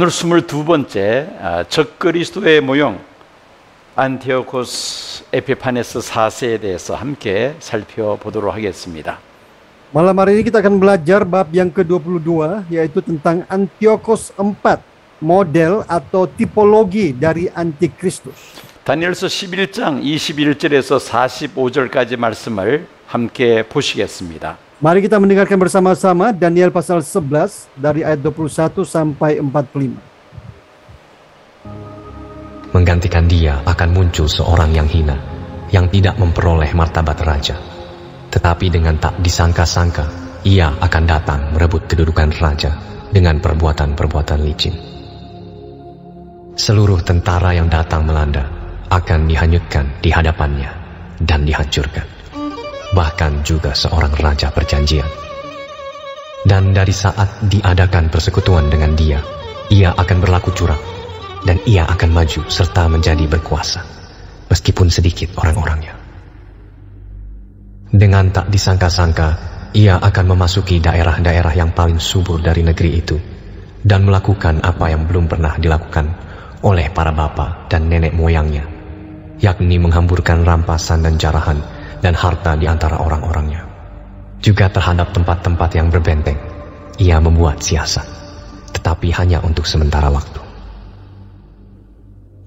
오늘 22번째 적그리스도의 모형 안티오코스 에피파네스 4세에 대해서 함께 살펴보도록 하겠습니다. Malam hari ini kita akan belajar bab yang ke-22 yaitu tentang Antiochus 4 model atau tipologi dari antikristus. 다니엘서 11장 21절에서 45절까지 말씀을 함께 보시겠습니다. Mari kita mendengarkan bersama-sama Daniel pasal 11 dari ayat 21 sampai 45. Menggantikan dia akan muncul seorang yang hina, yang tidak memperoleh martabat raja. Tetapi dengan tak disangka-sangka, ia akan datang merebut kedudukan raja dengan perbuatan-perbuatan licin. Seluruh tentara yang datang melanda akan dihanyutkan di hadapannya dan dihancurkan bahkan juga seorang raja perjanjian. Dan dari saat diadakan persekutuan dengan dia, ia akan berlaku curang, dan ia akan maju serta menjadi berkuasa, meskipun sedikit orang-orangnya. Dengan tak disangka-sangka, ia akan memasuki daerah-daerah yang paling subur dari negeri itu dan melakukan apa yang belum pernah dilakukan oleh para bapa dan nenek moyangnya, yakni menghamburkan rampasan dan jarahan dan harta di antara orang-orangnya. Juga terhadap tempat-tempat yang berbenteng, ia membuat siasat, tetapi hanya untuk sementara waktu.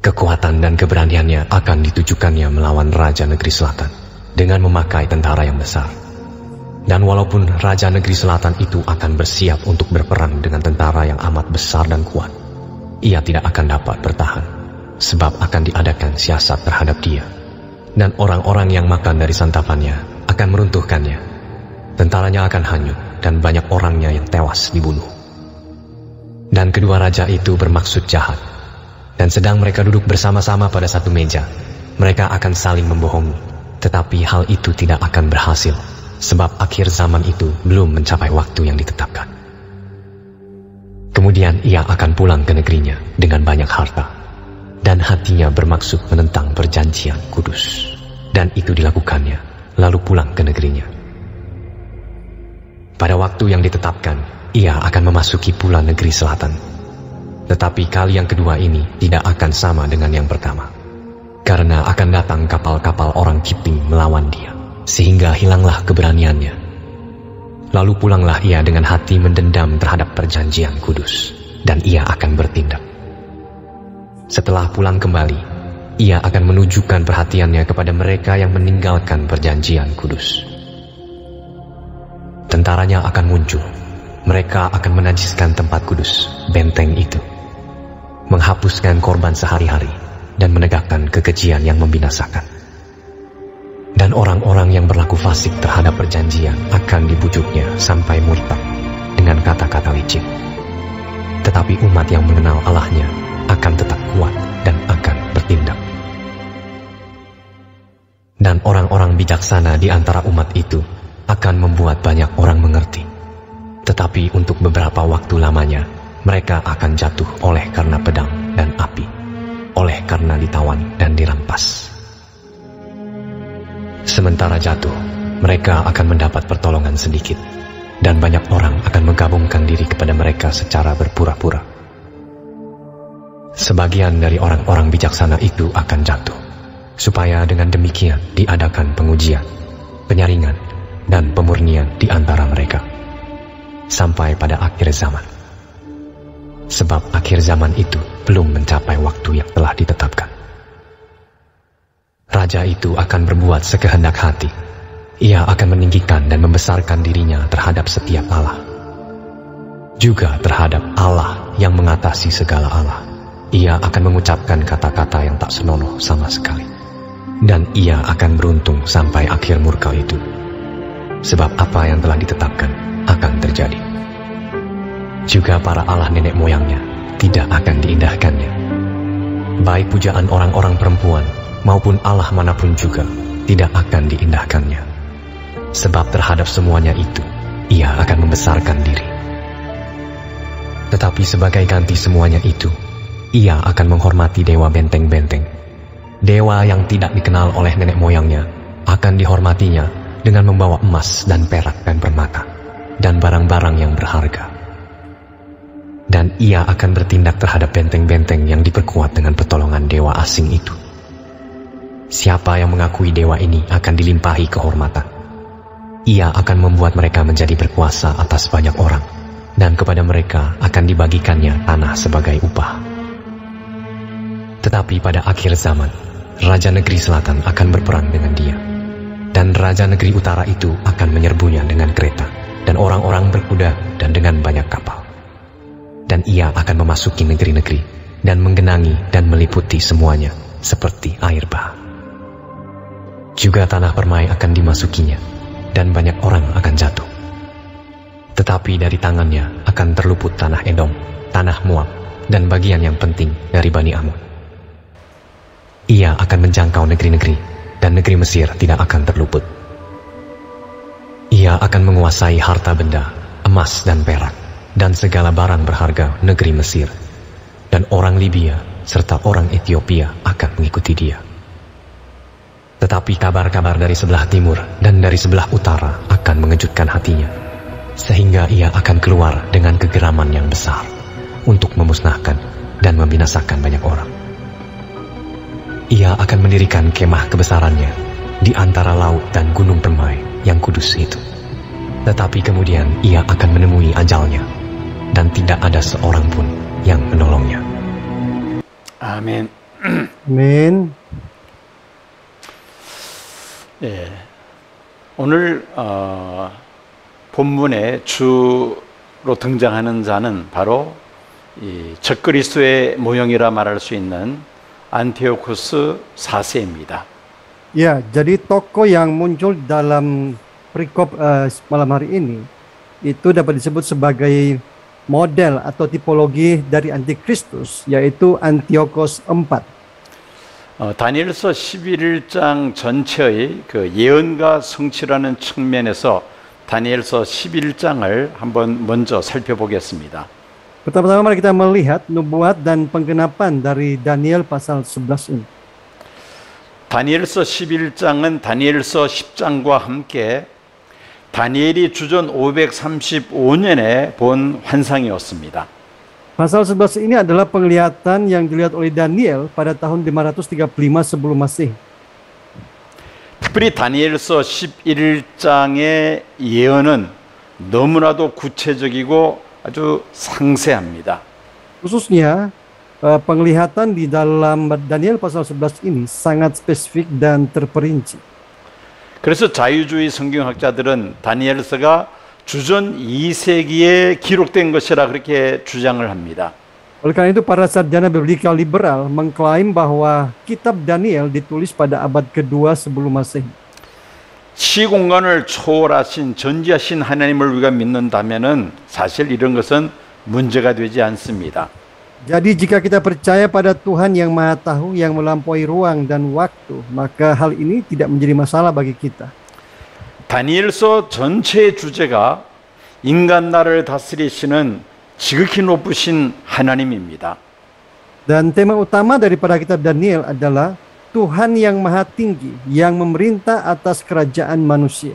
Kekuatan dan keberaniannya akan ditujukannya melawan Raja Negeri Selatan dengan memakai tentara yang besar. Dan walaupun Raja Negeri Selatan itu akan bersiap untuk berperang dengan tentara yang amat besar dan kuat, ia tidak akan dapat bertahan, sebab akan diadakan siasat terhadap dia dan orang-orang yang makan dari santapannya akan meruntuhkannya. Tentaranya akan hanyut dan banyak orangnya yang tewas dibunuh. Dan kedua raja itu bermaksud jahat. Dan sedang mereka duduk bersama-sama pada satu meja, mereka akan saling membohongi. Tetapi hal itu tidak akan berhasil, sebab akhir zaman itu belum mencapai waktu yang ditetapkan. Kemudian ia akan pulang ke negerinya dengan banyak harta dan hatinya bermaksud menentang perjanjian kudus. Dan itu dilakukannya, lalu pulang ke negerinya. Pada waktu yang ditetapkan, ia akan memasuki pula negeri selatan. Tetapi kali yang kedua ini tidak akan sama dengan yang pertama. Karena akan datang kapal-kapal orang kiping melawan dia, sehingga hilanglah keberaniannya. Lalu pulanglah ia dengan hati mendendam terhadap perjanjian kudus, dan ia akan bertindak. Setelah pulang kembali, ia akan menunjukkan perhatiannya kepada mereka yang meninggalkan perjanjian kudus. Tentaranya akan muncul. Mereka akan menajiskan tempat kudus, benteng itu. Menghapuskan korban sehari-hari dan menegakkan kekejian yang membinasakan. Dan orang-orang yang berlaku fasik terhadap perjanjian akan dibujuknya sampai murtad dengan kata-kata licik. Tetapi umat yang mengenal Allahnya akan tetap kuat dan akan bertindak. Dan orang-orang bijaksana di antara umat itu akan membuat banyak orang mengerti. Tetapi untuk beberapa waktu lamanya, mereka akan jatuh oleh karena pedang dan api, oleh karena ditawan dan dirampas. Sementara jatuh, mereka akan mendapat pertolongan sedikit, dan banyak orang akan menggabungkan diri kepada mereka secara berpura-pura. Sebagian dari orang-orang bijaksana itu akan jatuh, supaya dengan demikian diadakan pengujian, penyaringan, dan pemurnian di antara mereka, sampai pada akhir zaman. Sebab akhir zaman itu belum mencapai waktu yang telah ditetapkan. Raja itu akan berbuat sekehendak hati. Ia akan meninggikan dan membesarkan dirinya terhadap setiap Allah. Juga terhadap Allah yang mengatasi segala Allah ia akan mengucapkan kata-kata yang tak senonoh sama sekali. Dan ia akan beruntung sampai akhir murka itu. Sebab apa yang telah ditetapkan akan terjadi. Juga para allah nenek moyangnya tidak akan diindahkannya. Baik pujaan orang-orang perempuan maupun allah manapun juga tidak akan diindahkannya. Sebab terhadap semuanya itu, ia akan membesarkan diri. Tetapi sebagai ganti semuanya itu, ia akan menghormati dewa benteng-benteng. Dewa yang tidak dikenal oleh nenek moyangnya akan dihormatinya dengan membawa emas dan perak dan permata dan barang-barang yang berharga. Dan ia akan bertindak terhadap benteng-benteng yang diperkuat dengan pertolongan dewa asing itu. Siapa yang mengakui dewa ini akan dilimpahi kehormatan. Ia akan membuat mereka menjadi berkuasa atas banyak orang, dan kepada mereka akan dibagikannya tanah sebagai upah. Tetapi pada akhir zaman, Raja Negeri Selatan akan berperang dengan dia. Dan Raja Negeri Utara itu akan menyerbunya dengan kereta, dan orang-orang berkuda, dan dengan banyak kapal. Dan ia akan memasuki negeri-negeri, dan menggenangi dan meliputi semuanya, seperti air bah. Juga tanah permai akan dimasukinya, dan banyak orang akan jatuh. Tetapi dari tangannya akan terluput tanah Edom, tanah Moab, dan bagian yang penting dari Bani Amun ia akan menjangkau negeri-negeri, dan negeri Mesir tidak akan terluput. Ia akan menguasai harta benda, emas dan perak, dan segala barang berharga negeri Mesir. Dan orang Libya serta orang Ethiopia akan mengikuti dia. Tetapi kabar-kabar dari sebelah timur dan dari sebelah utara akan mengejutkan hatinya, sehingga ia akan keluar dengan kegeraman yang besar untuk memusnahkan dan membinasakan banyak orang. ia akan mendirikan kemah kebesarannya di antara laut dan gunung permai yang kudus itu. Tetapi kemudian ia akan menemui ajalnya, dan tidak ada seorang pun yang menolongnya. 아멘. 아멘. 예. 오늘 어, 본문의 주로 등장하는 자는 바로 이적그리스의 모형이라 말할 수 있는 안티오쿠스 4세입니다. Ya, jadi tokoh yang muncul dalam perikop uh, malam hari ini itu dapat disebut sebagai model atau tipologi dari antikristus yaitu Antiochus IV. 어, 다니엘서 11장 전체의 그 예언과 성취라는 측면에서 다니엘서 11장을 한번 먼저 살펴보겠습니다. Pertama-tama mari kita melihat nubuat dan penggenapan dari Daniel pasal 11 ini. 다니엘서 11장은 다니엘서 10장과 함께 다니엘이 주전 535년에 본 환상이었습니다. Pasal 11 ini adalah penglihatan yang dilihat oleh Daniel pada tahun 535 sebelum Masehi. 특별히 다니엘서 11장의 예언은 너무나도 구체적이고 아주 상세합니다. Khususnya eh, penglihatan di dalam Daniel pasal 11 ini sangat spesifik dan terperinci. 그래서 자유주의 성경학자들은 다니엘서가 주전 2세기에 기록된 것이라 그렇게 주장을 합니다. Oleh karena itu para sarjana biblika liberal mengklaim bahwa kitab Daniel ditulis pada abad kedua sebelum Masehi. 시공간을 초월하신 전지하신 하나님을 우리가 믿는다면은 사실 이런 것은 문제가 되지 않습니다. Jadi jika kita percaya pada Tuhan yang Maha Tahu yang melampaui ruang dan waktu, maka hal ini tidak menjadi masalah bagi kita. 다니엘서 전체의 주제가 인간 나를 다스리시는 지극히 높으신 하나님입니다. Dan tema utama daripada kitab Daniel adalah Tuhan yang maha tinggi yang memerintah atas kerajaan manusia.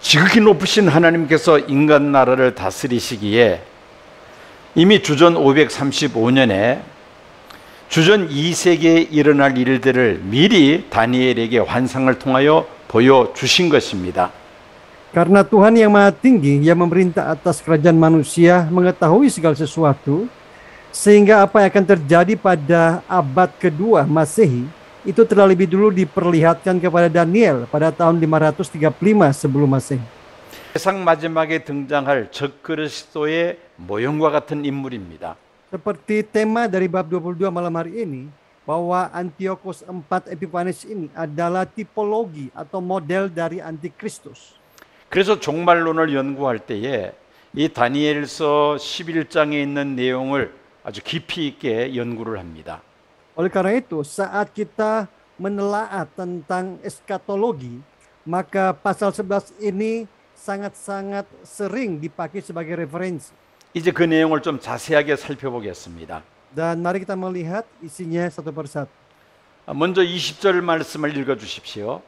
지극히 높으신 하나님께서 인간 나라를 다스리시기에 이미 주전 535년에 주전 2세기에 일어날 일들을 미리 다니엘에게 환상을 통하여 보여 주신 것입니다. Karena Tuhan yang Maha Tinggi yang memerintah atas kerajaan manusia mengetahui segala sesuatu sehingga apa yang akan terjadi pada abad kedua Masehi itu terlebih dulu diperlihatkan kepada Daniel pada tahun 535 sebelum Masehi. 세상 마지막에 등장할 적그리스도의 모형과 같은 인물입니다. Seperti tema dari bab 22 malam hari ini bahwa Antiochus 4 Epiphanes ini adalah tipologi atau model dari antikristus. 그래서 종말론을 연구할 때에 이 다니엘서 11장에 있는 내용을 아주 깊이 있게 연구를 합니다. Oleh karena itu, saat kita menelaah tentang eskatologi, maka pasal 11 ini sangat-sangat sering dipakai sebagai referensi. 이제 그 내용을 좀 자세하게 살펴보겠습니다. Dan mari kita melihat isinya satu persatu. 먼저 20절 말씀을 읽어 주십시오.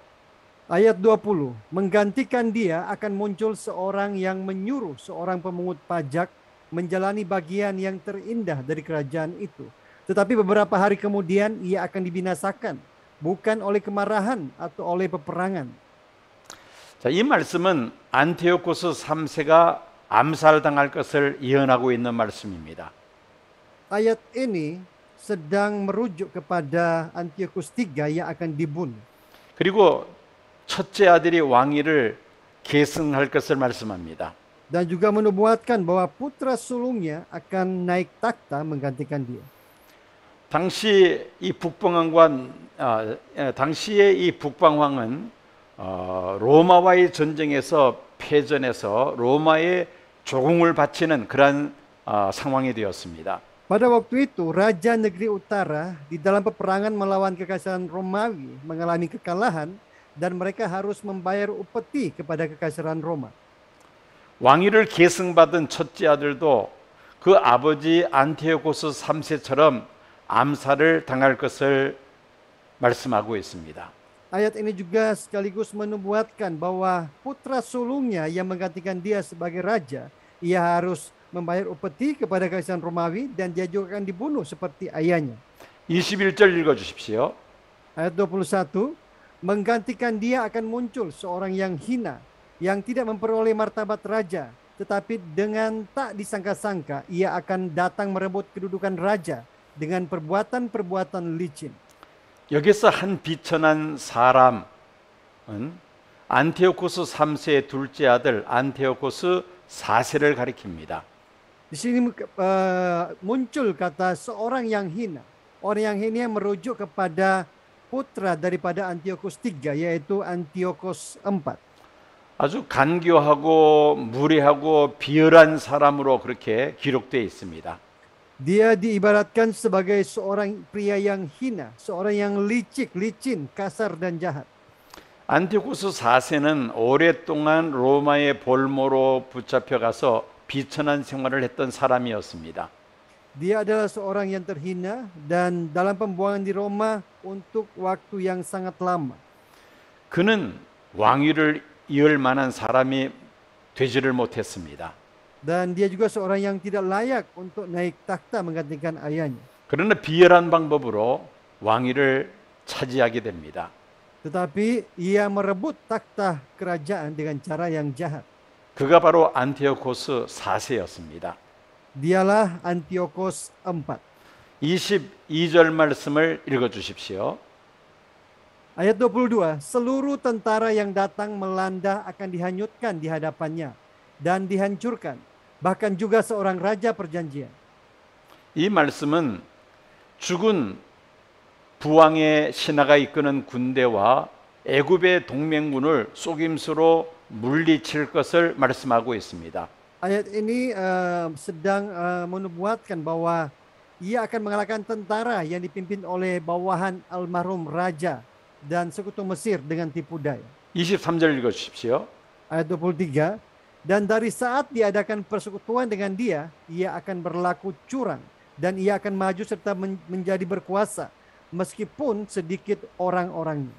Ayat 20. Menggantikan dia akan muncul seorang yang menyuruh seorang pemungut pajak menjalani bagian yang terindah dari kerajaan itu tetapi beberapa hari kemudian ia akan dibinasakan, bukan oleh kemarahan atau oleh peperangan. 자, 이 말씀은 안티오코스 3세가 암살당할 것을 예언하고 있는 말씀입니다. Ayat ini sedang merujuk kepada Antiochus III yang akan dibunuh. 그리고 첫째 아들이 왕위를 계승할 것을 말씀합니다. Dan juga menubuatkan bahwa putra sulungnya akan naik takhta menggantikan dia. 당시 이 북방왕관 아, 당시의 이 북방왕은 어, 로마와의 전쟁에서 패전해서 로마의 조공을 바치는 그러한 어, 상황이 되었습니다. Pada waktu itu, Raja Negeri Utara di dalam peperangan melawan kekaisaran Romawi mengalami kekalahan dan mereka harus membayar upeti kepada kekaisaran Roma. 왕위를 계승받은 첫째 아들도 그 아버지 안티오코스 3세처럼 암살을 당할 것을 말씀하고 있습니다. Ayat ini juga sekaligus menubuatkan bahwa putra sulungnya yang menggantikan dia sebagai raja, ia harus membayar upeti kepada kaisar Romawi dan dia juga akan dibunuh seperti ayahnya. 21절 읽어 주십시오. Ayat 21 menggantikan dia akan muncul seorang yang hina yang tidak memperoleh martabat raja, tetapi dengan tak disangka-sangka ia akan datang merebut kedudukan raja dengan perbuatan-perbuatan licin. 여기서 한 비천한 사람은 안티오코스 3세의 둘째 아들 안티오코스 4세를 가리킵니다. Di sini muncul kata seorang yang hina. Orang yang hina merujuk kepada putra daripada Antiochus i yaitu Antiochus i 아주 간교하고 무례하고 비열한 사람으로 그렇게 기록되어 있습니다. Dia diibaratkan sebagai seorang pria yang hina, seorang yang licik, licin, kasar dan jahat. 안티고스 4세는 오랫동안 로마의 볼모로 붙잡혀 가서 비천한 생활을 했던 사람이었습니다. Dia adalah seorang yang terhina dan dalam pembuangan di Roma untuk waktu yang sangat lama. 그는 왕위를 이을 만한 사람이 되지를 못했습니다. dan dia juga seorang yang tidak layak untuk naik takhta menggantikan ayahnya. 그러나 비열한 방법으로 왕위를 차지하게 됩니다. Tetapi ia merebut takhta kerajaan dengan cara yang jahat. 그가 바로 안티오코스 4세였습니다. Dialah Antiochus IV. 22절 말씀을 읽어 주십시오. Ayat 22, seluruh tentara yang datang melanda akan dihanyutkan di hadapannya dan dihancurkan bahkan juga seorang raja perjanjian. 이 말씀은 죽은 부왕의 신하가 이끄는 군대와 애굽의 동맹군을 속임수로 물리칠 것을 말씀하고 있습니다. Ayat ini uh, sedang uh, menubuatkan bahwa ia akan mengalahkan tentara yang dipimpin oleh bawahan almarhum raja dan sekutu Mesir dengan tipu daya. 23절 읽어 주십시오. Ayat 23. Dan dari saat diadakan persekutuan dengan dia, ia akan berlaku curang dan ia akan maju serta menjadi berkuasa meskipun sedikit orang-orangnya.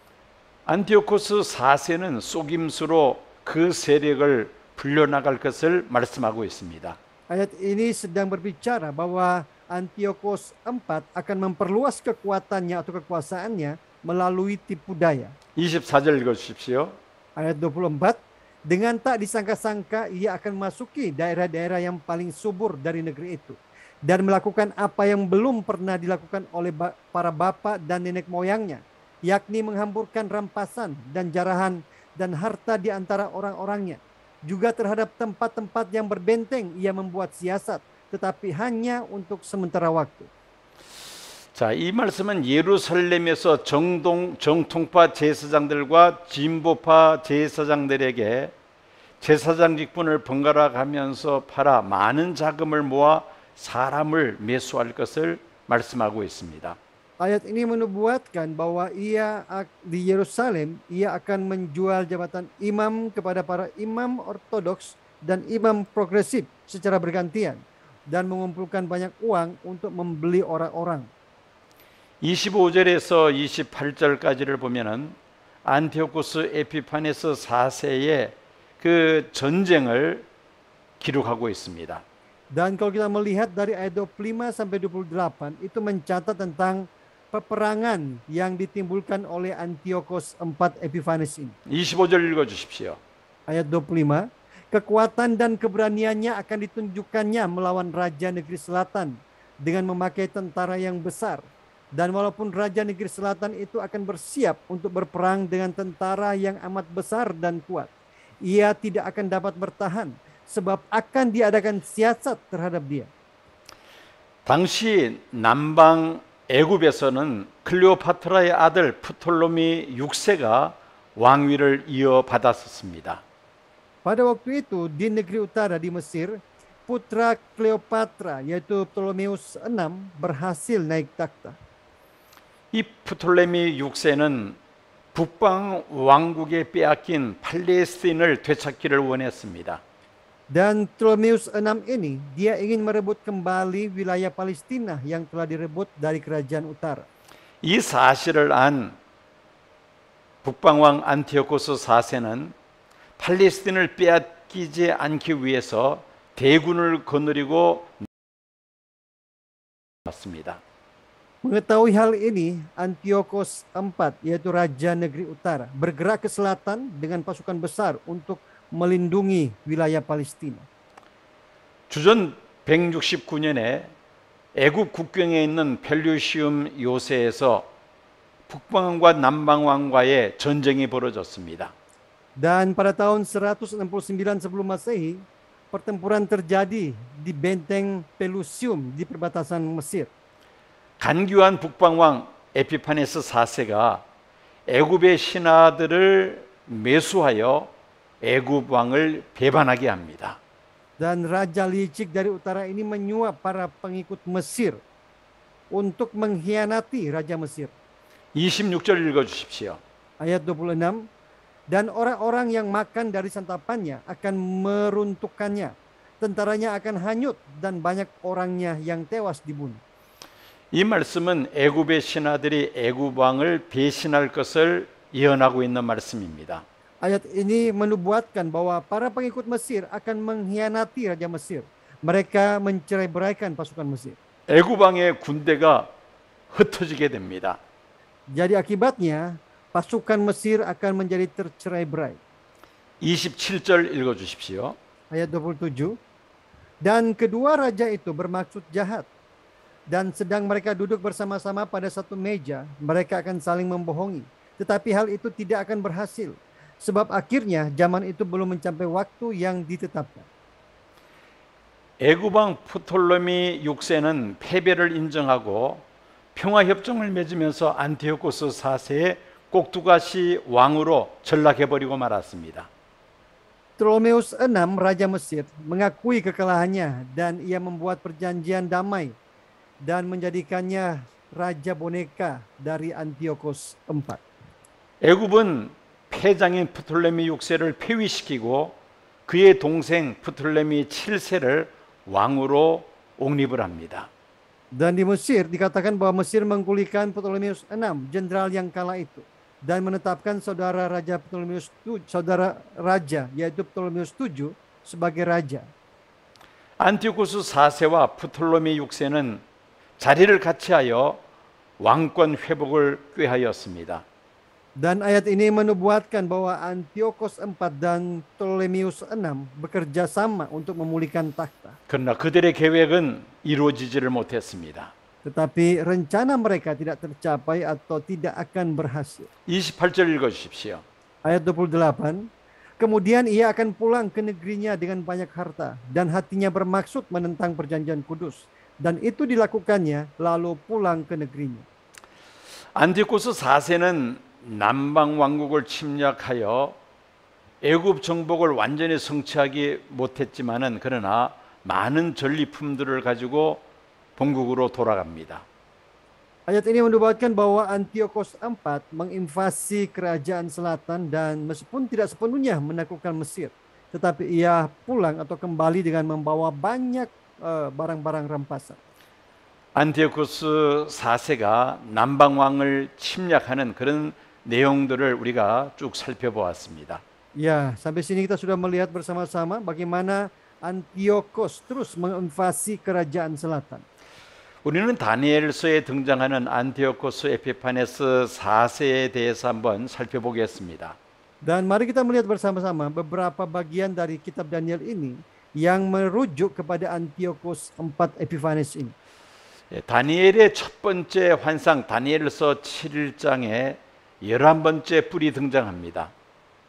Antiochus 4세는 속임수로 그 세력을 불려나갈 것을 말씀하고 있습니다. Ayat ini sedang berbicara bahwa Antiochus IV akan memperluas kekuatannya atau kekuasaannya melalui tipu daya. 24절 주십시오. Ayat 24. Dengan tak disangka-sangka ia akan masuki daerah-daerah yang paling subur dari negeri itu dan melakukan apa yang belum pernah dilakukan oleh para bapak dan nenek moyangnya, yakni menghamburkan rampasan dan jarahan dan harta di antara orang-orangnya. Juga terhadap tempat-tempat yang berbenteng ia membuat siasat, tetapi hanya untuk sementara waktu. 자, 이 말씀은 예루살렘에서 정동, 정통파 제사장들과 진보파 제사장들에게 제사장 직분을 번갈아 가면서 팔아 많은 자금을 모아 사람을 매수할 것을 말씀하고 있습니다. Ayat ini menubuatkan bahwa ia di Yerusalem ia akan menjual jabatan imam kepada para imam ortodoks dan imam progresif secara bergantian dan mengumpulkan banyak uang untuk membeli orang-orang. 25절에서 28절까지를 보면은 안티오쿠스 에피파네스 4세의 그 전쟁을 기록하고 있습니다. Dan kalau kita melihat dari ayat 25 sampai 28 itu mencatat tentang peperangan yang ditimbulkan oleh Antiochus 4 Epiphanes ini. 25절 읽어 주십시오. Ayat 25. Kekuatan dan keberaniannya akan ditunjukkannya melawan raja negeri selatan dengan memakai tentara yang besar. Dan walaupun Raja Negeri Selatan itu akan bersiap untuk berperang dengan tentara yang amat besar dan kuat, ia tidak akan dapat bertahan sebab akan diadakan siasat terhadap dia. 당시 남방 애굽에서는 클레오파트라의 아들 프톨로미 6세가 왕위를 이어받았었습니다. Pada waktu itu di negeri utara di Mesir, putra Cleopatra yaitu Ptolemeus VI berhasil naik takhta. 이 프톨레미 6세는 북방 왕국에 빼앗긴 팔레스틴을 되찾기를 원했습니다. Dan Ptolemius VI ini dia ingin merebut kembali wilayah Palestina yang telah direbut dari kerajaan utara. 이 사실을 안 북방왕 안티오코스 4세는 팔레스틴을 빼앗기지 않기 위해서 대군을 거느리고 맞습니다. Mengetahui hal ini, Antiochus IV, yaitu Raja Negeri Utara, bergerak ke selatan dengan pasukan besar untuk melindungi wilayah Palestina. 주전 169년에 애굽 국경에 있는 펠루시움 요새에서 북방왕과 남방왕과의 전쟁이 벌어졌습니다. Dan pada tahun 169 sebelum Masehi, pertempuran terjadi di benteng Pelusium di perbatasan Mesir. 간교한 북방왕 에피파네스 4세가 애굽의 신하들을 매수하여 애굽 왕을 배반하게 합니다. Dan raja licik dari utara ini menyuap para pengikut Mesir untuk mengkhianati raja Mesir. 26절 읽어 주십시오. Ayat 26. Dan orang-orang yang makan dari santapannya akan meruntuhkannya. Tentaranya akan hanyut dan banyak orangnya yang tewas dibunuh. 이 말씀은 애굽의 신하들이 애굽 왕을 배신할 것을 예언하고 있는 말씀입니다. Ayat ini menubuatkan bahwa para pengikut Mesir akan mengkhianati raja Mesir. Mereka mencerai-beraikan pasukan Mesir. 애굽 왕의 군대가 흩어지게 됩니다. Jadi akibatnya pasukan Mesir akan menjadi tercerai-berai. 27절 읽어 주십시오. Ayat 27. Dan kedua raja itu bermaksud jahat dan sedang mereka duduk bersama-sama pada satu meja, mereka akan saling membohongi. Tetapi hal itu tidak akan berhasil, sebab akhirnya zaman itu belum mencapai waktu yang ditetapkan. 애구방 프톨로미 6세는 패배를 인정하고 평화 협정을 맺으면서 안티오코스 4세의 꼭두가시 왕으로 전락해 버리고 말았습니다. Ptolemeus 6 raja Mesir mengakui kekalahannya dan ia membuat perjanjian damai dan menjadikannya raja boneka dari Antiochus IV. 애굽은 패장인 프톨레미 6세를 폐위시키고 그의 동생 프톨레미 7세를 왕으로 옹립을 합니다. Dan di Mesir dikatakan bahwa Mesir mengkulihkan Ptolemius 6, jenderal yang kala itu dan menetapkan saudara raja Ptolemius saudara raja yaitu Ptolemius sebagai raja. 4세와 6세는 자리를 같이하여 왕권 회복을 꾀하였습니다. Dan ayat ini menubuatkan bahwa Antiochus IV dan Ptolemius VI bekerja sama untuk memulihkan takhta. 그러나 그들의 계획은 이루어지지를 못했습니다. Tetapi rencana mereka tidak tercapai atau tidak akan berhasil. 28절 Ayat 28. Kemudian ia akan pulang ke negerinya dengan banyak harta dan hatinya bermaksud menentang perjanjian kudus dan itu dilakukannya lalu pulang ke negerinya. 안디코스 4세는 남방 왕국을 침략하여 애굽 정복을 완전히 성취하기 못했지만은 그러나 많은 전리품들을 가지고 본국으로 돌아갑니다. Ayat ini menubuatkan bahwa Antiochus IV menginvasi kerajaan selatan dan meskipun tidak sepenuhnya menaklukkan Mesir, tetapi ia pulang atau kembali dengan membawa banyak barang-barang rampasan. 안티오쿠스 4세가 남방 왕을 침략하는 그런 내용들을 우리가 쭉 살펴보았습니다. Ya, sampai sini kita sudah melihat bersama-sama bagaimana Antiochus terus menginvasi kerajaan selatan. 우리는 다니엘서에 등장하는 안티오코스 에피파네스 4세에 대해서 한번 살펴보겠습니다. Dan mari kita melihat bersama-sama beberapa bagian dari kitab Daniel ini yang merujuk kepada Antiochus IV Epiphanes ini. 다니엘의 첫 번째 환상 다니엘서 7장에 11번째 뿔이 등장합니다.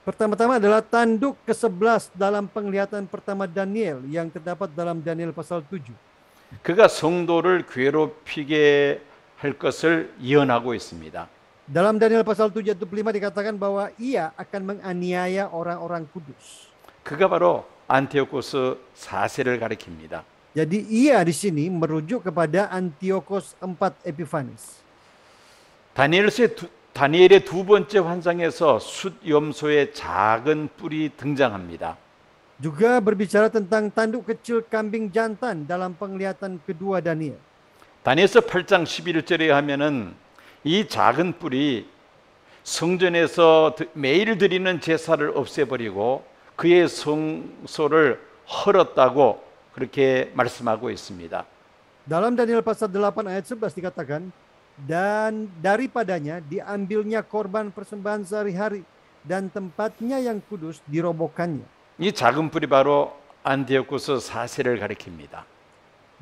Pertama-tama adalah tanduk ke-11 dalam penglihatan pertama Daniel yang terdapat dalam Daniel pasal 7. 그가 성도를 괴롭히게 할 것을 예언하고 있습니다. Dalam Daniel pasal 7 ayat 25 dikatakan bahwa ia akan menganiaya orang-orang kudus. 그가 바로 안티오코스 4세를 가리킵니다. Jadi ia di sini merujuk kepada Antiochus IV Epiphanes. 다니엘서의 두, 다니엘의 두 번째 환상에서 숫염소의 작은 뿔이 등장합니다. Juga berbicara tentang tanduk kecil kambing jantan dalam penglihatan kedua Daniel. 다니엘서 8장 11절에 하면은 이 작은 뿔이 성전에서 매일 드리는 제사를 없애버리고 그의 성소를 헐었다고 그렇게 말씀하고 있습니다. Dalam Daniel pasal 8 ayat 11 dikatakan dan daripadanya diambilnya korban persembahan sehari-hari dan tempatnya yang kudus dirobohkannya. 이 작은 뿔이 바로 안디오쿠스 사세를 가리킵니다.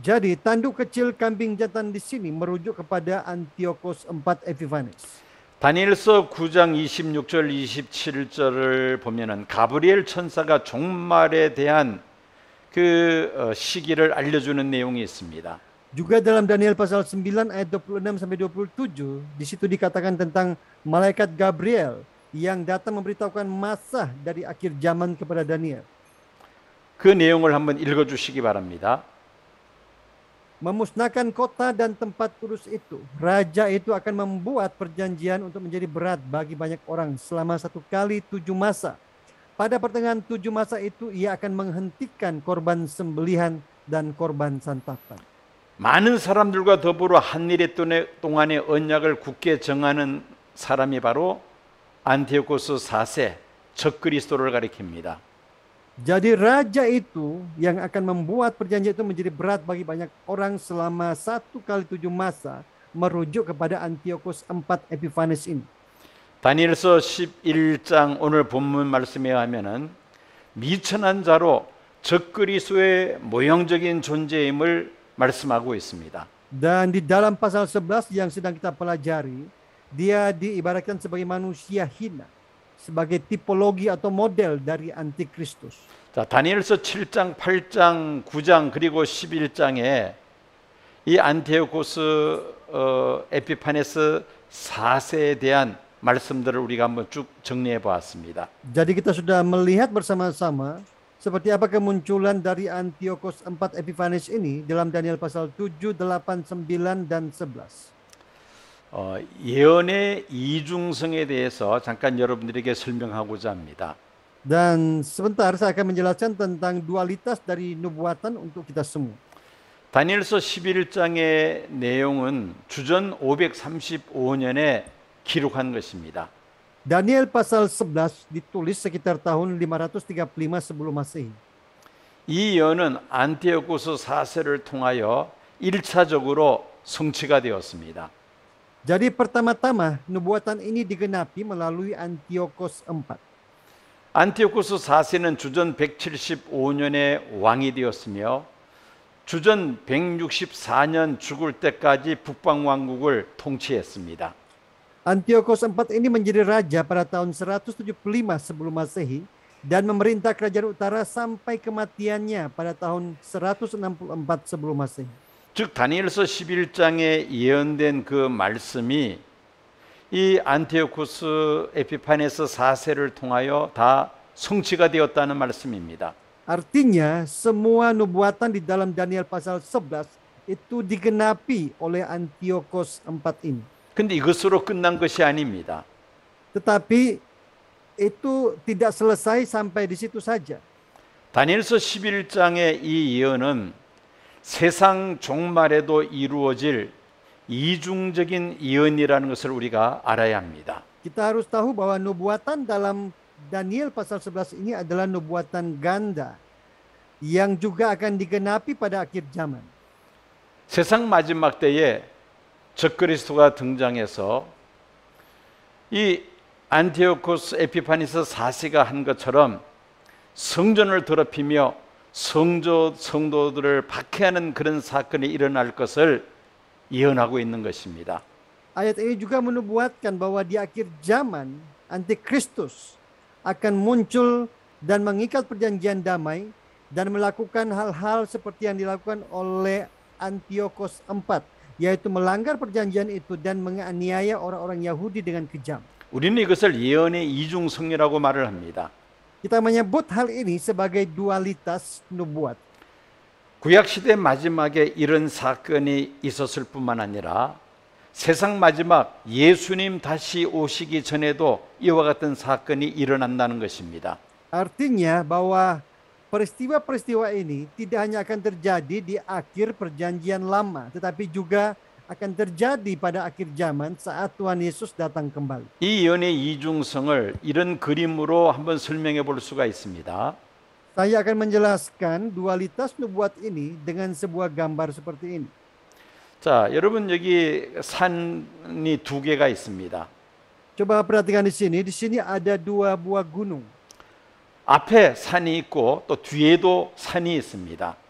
Jadi tanduk kecil kambing jantan di sini merujuk kepada Antiochus 4 Epiphanes. 다니엘서 9장 26절 27절을 보면은 가브리엘 천사가 종말에 대한 그 시기를 알려주는 내용이 있습니다. Juga dalam Daniel pasal 9 ayat 26 sampai 27 di situ dikatakan tentang malaikat Gabriel yang datang memberitahukan masa dari akhir zaman kepada Daniel. 그 내용을 한번 읽어 주시기 바랍니다. memusnahkan kota dan tempat kudus itu. Raja itu akan membuat perjanjian untuk menjadi berat bagi banyak orang selama satu kali tujuh masa. Pada pertengahan tujuh masa itu ia akan menghentikan korban sembelihan dan korban santapan. 많은 사람들과 더불어 한일의 동안에 언약을 굳게 정하는 사람이 바로 안티오코스 4세 적그리스도를 가리킵니다. Jadi raja itu yang akan membuat perjanjian itu menjadi berat bagi banyak orang selama satu kali tujuh masa merujuk kepada Antiochus 4 Epiphanes ini. 다니엘서 11장 오늘 본문 말씀에 하면은 미천한 자로 적그리스도의 모형적인 존재임을 말씀하고 있습니다. Dan di dalam pasal 11 yang sedang kita pelajari, dia diibaratkan sebagai manusia hina sebagai tipologi atau model dari antikristus. 자, 다니엘서 7장, 8장, 9장 그리고 11장에 이 어, 에피파네스 4세에 대한 말씀들을 우리가 한번 쭉 정리해 보았습니다. Jadi kita sudah melihat bersama-sama seperti apa kemunculan dari Antiochus 4 Epiphanes ini dalam Daniel pasal 7, 8, 9 dan 11. 어, 예언의 이중성에 대해서 잠깐 여러분들에게 설명하고자 합니다. Dan sebentar saya akan menjelaskan tentang dualitas dari nubuatan untuk kita semua. 다니엘서 11장의 내용은 주전 535년에 기록한 것입니다. 다니엘 pasal 11 ditulis sekitar tahun 535 sebelum Masehi. 이 예언은 안티오코스 4세를 통하여 1차적으로 성취가 되었습니다. Jadi pertama-tama nubuatan ini digenapi melalui Antiochus IV. Antiochus 4세는 주전 175년에 왕이 되었으며 주전 164년 죽을 때까지 북방 왕국을 통치했습니다. Antiochus IV ini menjadi raja pada tahun 175 sebelum Masehi dan memerintah kerajaan utara sampai kematiannya pada tahun 164 sebelum Masehi. 즉 다니엘서 11장에 예언된 그 말씀이 이 안티오쿠스 에피파네스 4세를 통하여 다 성취가 되었다는 말씀입니다. Artinya semua nubuatan di dalam Daniel pasal 11 itu digenapi oleh Antiochus IV ini. 근데 이것으로 끝난 것이 아닙니다. Tetapi itu tidak selesai sampai di situ saja. 다니엘서 11장의 이 예언은 세상 종말에도 이루어질 이중적인 예언이라는 것을 우리가 알아야 합니다. Kita harus tahu bahwa nubuatan dalam Daniel pasal 11 ini adalah nubuatan ganda yang juga akan digenapi pada akhir zaman. 세상 마지막 때에 적그리스도가 등장해서 이 안티오코스 에피파니스 4세가 한 것처럼 성전을 더럽히며 성조 성도들을 박해하는 그런 사건이 일어날 것을 예언하고 있는 것입니다. Ayat ini juga menubuatkan bahwa di akhir zaman antikristus akan muncul dan mengikat perjanjian damai dan melakukan hal-hal seperti yang dilakukan oleh Antiochus IV yaitu melanggar perjanjian itu dan menganiaya orang-orang Yahudi dengan kejam. 우리는 이것을 예언의 이중성이라고 말을 합니다. Kita menyebut hal ini sebagai dualitas nubuat. 구약 시대 마지막에 이런 사건이 있었을 뿐만 아니라 세상 마지막 예수님 다시 오시기 전에도 이와 같은 사건이 일어난다는 것입니다. Artinya bahwa peristiwa-peristiwa ini tidak hanya akan terjadi di akhir perjanjian lama, tetapi juga akan terjadi pada akhir zaman saat Tuhan Yesus datang kembali. 이 연의 이중성을 이런 그림으로 한번 설명해 볼 수가 있습니다. Saya akan menjelaskan dualitas nubuat ini dengan sebuah gambar seperti ini. 자, 여러분 여기 산이 두 개가 있습니다. Coba perhatikan di sini. Di sini ada dua buah gunung. 앞에 산이 있고 또 뒤에도 산이 있습니다.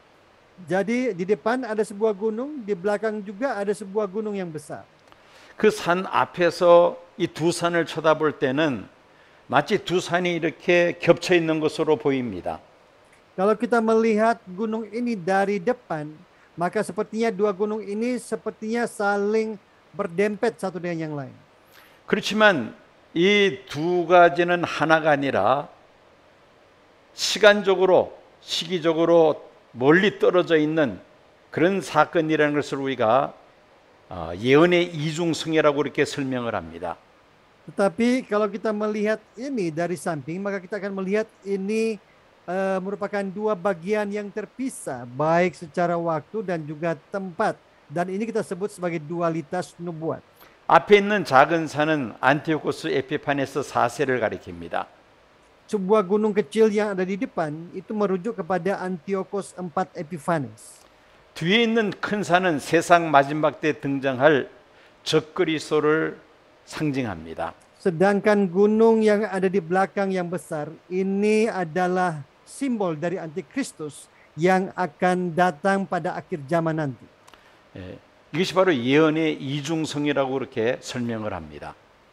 Jadi di depan ada sebuah gunung, di belakang juga ada sebuah gunung yang besar. 그 앞에서 이두 산을 쳐다볼 때는 마치 두 산이 이렇게 겹쳐 있는 것으로 보입니다. Kalau kita melihat gunung ini dari depan, maka sepertinya dua gunung ini sepertinya saling berdempet satu dengan yang lain. 그렇지만 이두 가지는 하나가 아니라 시간적으로 시기적으로 멀리 떨어져 있는 그런 사건이라는 것을 우리가 예언의 이중성이라고 이렇게 설명을 합니다. Tetapi kalau kita melihat ini dari samping maka kita akan melihat ini uh, merupakan dua bagian yang terpisah baik secara waktu dan juga tempat dan ini kita sebut sebagai dualitas nubuat. 앞에 있는 작은 산은 안티오코스 에피판에서 4세를 가리킵니다. sebuah gunung kecil yang ada di depan itu merujuk kepada Antiochus 4 Epiphanes. 뒤에 있는 큰 산은 세상 마지막 때 등장할 적그리스를 상징합니다. Sedangkan gunung yang ada di belakang yang besar ini adalah simbol dari antikristus yang akan datang pada akhir zaman nanti. 예, 이것이 바로 예언의 이중성이라고 그렇게 설명을 합니다.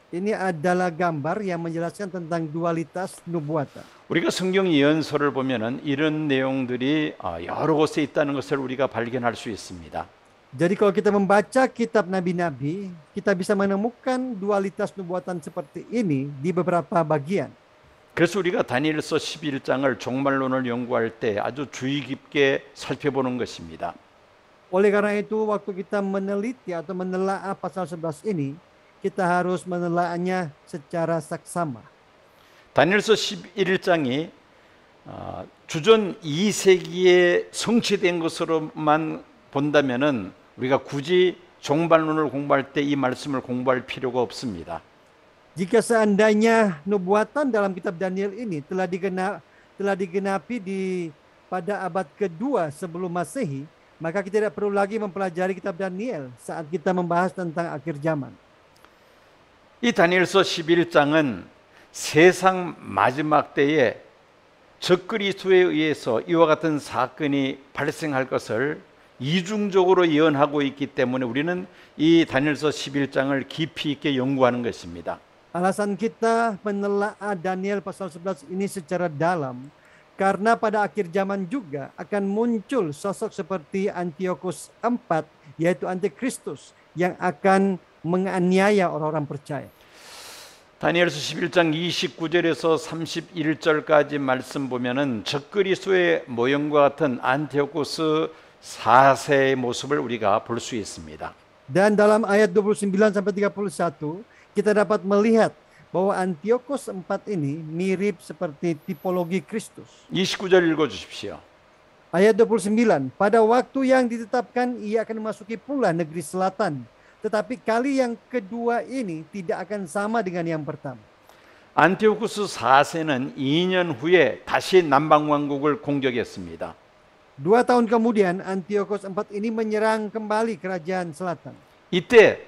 Ini adalah gambar yang menjelaskan tentang dualitas nubuatan. 우리가 성경 예언서를 보면은 이런 내용들이 여러 곳에 있다는 것을 우리가 발견할 수 있습니다. Jadi kalau kita membaca kitab nabi-nabi, kita bisa menemukan dualitas nubuatan seperti ini di beberapa bagian. 그래서 우리가 다니엘서 11장을 종말론을 연구할 때 아주 주의 깊게 살펴보는 것입니다. Oleh karena itu waktu kita meneliti atau menelaah pasal 11 ini, kita harus menelaahnya secara saksama. Danielso 11장이 주전 2세기에 성취된 것으로만 본다면은 우리가 굳이 종말론을 공부할 때 이 말씀을 공부할 필요가 없습니다. Jika seandainya nubuatan dalam kitab Daniel ini telah digenap, telah digenapi di pada abad kedua sebelum Masehi, maka kita tidak perlu lagi mempelajari kitab Daniel saat kita membahas tentang akhir zaman. 이 다니엘서 11장은 세상 마지막 때에 적그리스도에 의해서 이와 같은 사건이 발생할 것을 이중적으로 예언하고 있기 때문에 우리는 이 다니엘서 11장을 깊이 있게 연구하는 것입니다. Alasan kita menelaah Daniel pasal 11 ini secara dalam karena pada akhir zaman juga akan muncul sosok seperti Antiochus IV yaitu Antikristus yang akan menganiaya orang-orang percaya. 다니엘서 11장 29절에서 31절까지 말씀 보면은 적그리스도의 모형과 같은 안티오코스 4세의 모습을 우리가 있습니다. Dan dalam ayat 29 sampai 31 kita dapat melihat bahwa Antiochus 4 ini mirip seperti tipologi Kristus. 29절 읽어 주십시오. Ayat 29, pada waktu yang ditetapkan ia akan memasuki pula negeri selatan tetapi kali yang kedua ini tidak akan sama dengan yang pertama. Antiochus 4세는 2년 후에 다시 남방 왕국을 공격했습니다. Dua tahun kemudian Antiochus IV ini menyerang kembali kerajaan selatan. 이때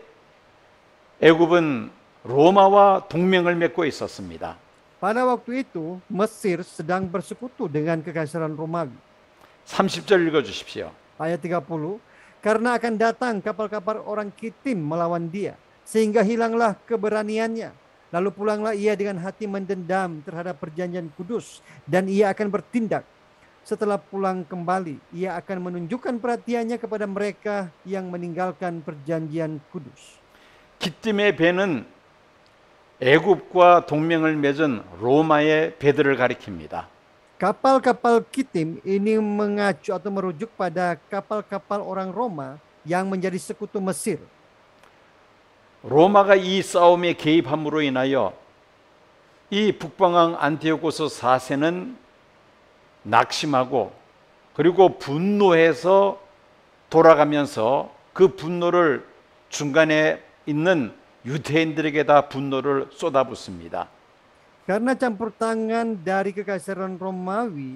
애굽은 로마와 동맹을 맺고 있었습니다. Pada waktu itu Mesir sedang bersekutu dengan kekaisaran Romawi. 30절 읽어 주십시오. Ayat 30. Karena akan datang kapal-kapal orang Kitim melawan dia. Sehingga hilanglah keberaniannya. Lalu pulanglah ia dengan hati mendendam terhadap perjanjian kudus. Dan ia akan bertindak. Setelah pulang kembali, ia akan menunjukkan perhatiannya kepada mereka yang meninggalkan perjanjian kudus. Kitim의 배는 애굽과 동맹을 맺은 로마의 배들을 가리킵니다. Kapal-kapal Kitim ini mengacu atau merujuk pada kapal-kapal orang Roma yang menjadi sekutu Mesir. 로마가 이 싸움에 개입함으로 인하여 이 북방왕 안티오코스 4세는 낙심하고 그리고 분노해서 돌아가면서 그 분노를 중간에 있는 유대인들에게 다 분노를 쏟아붓습니다. Karena campur tangan dari kekaisaran Romawi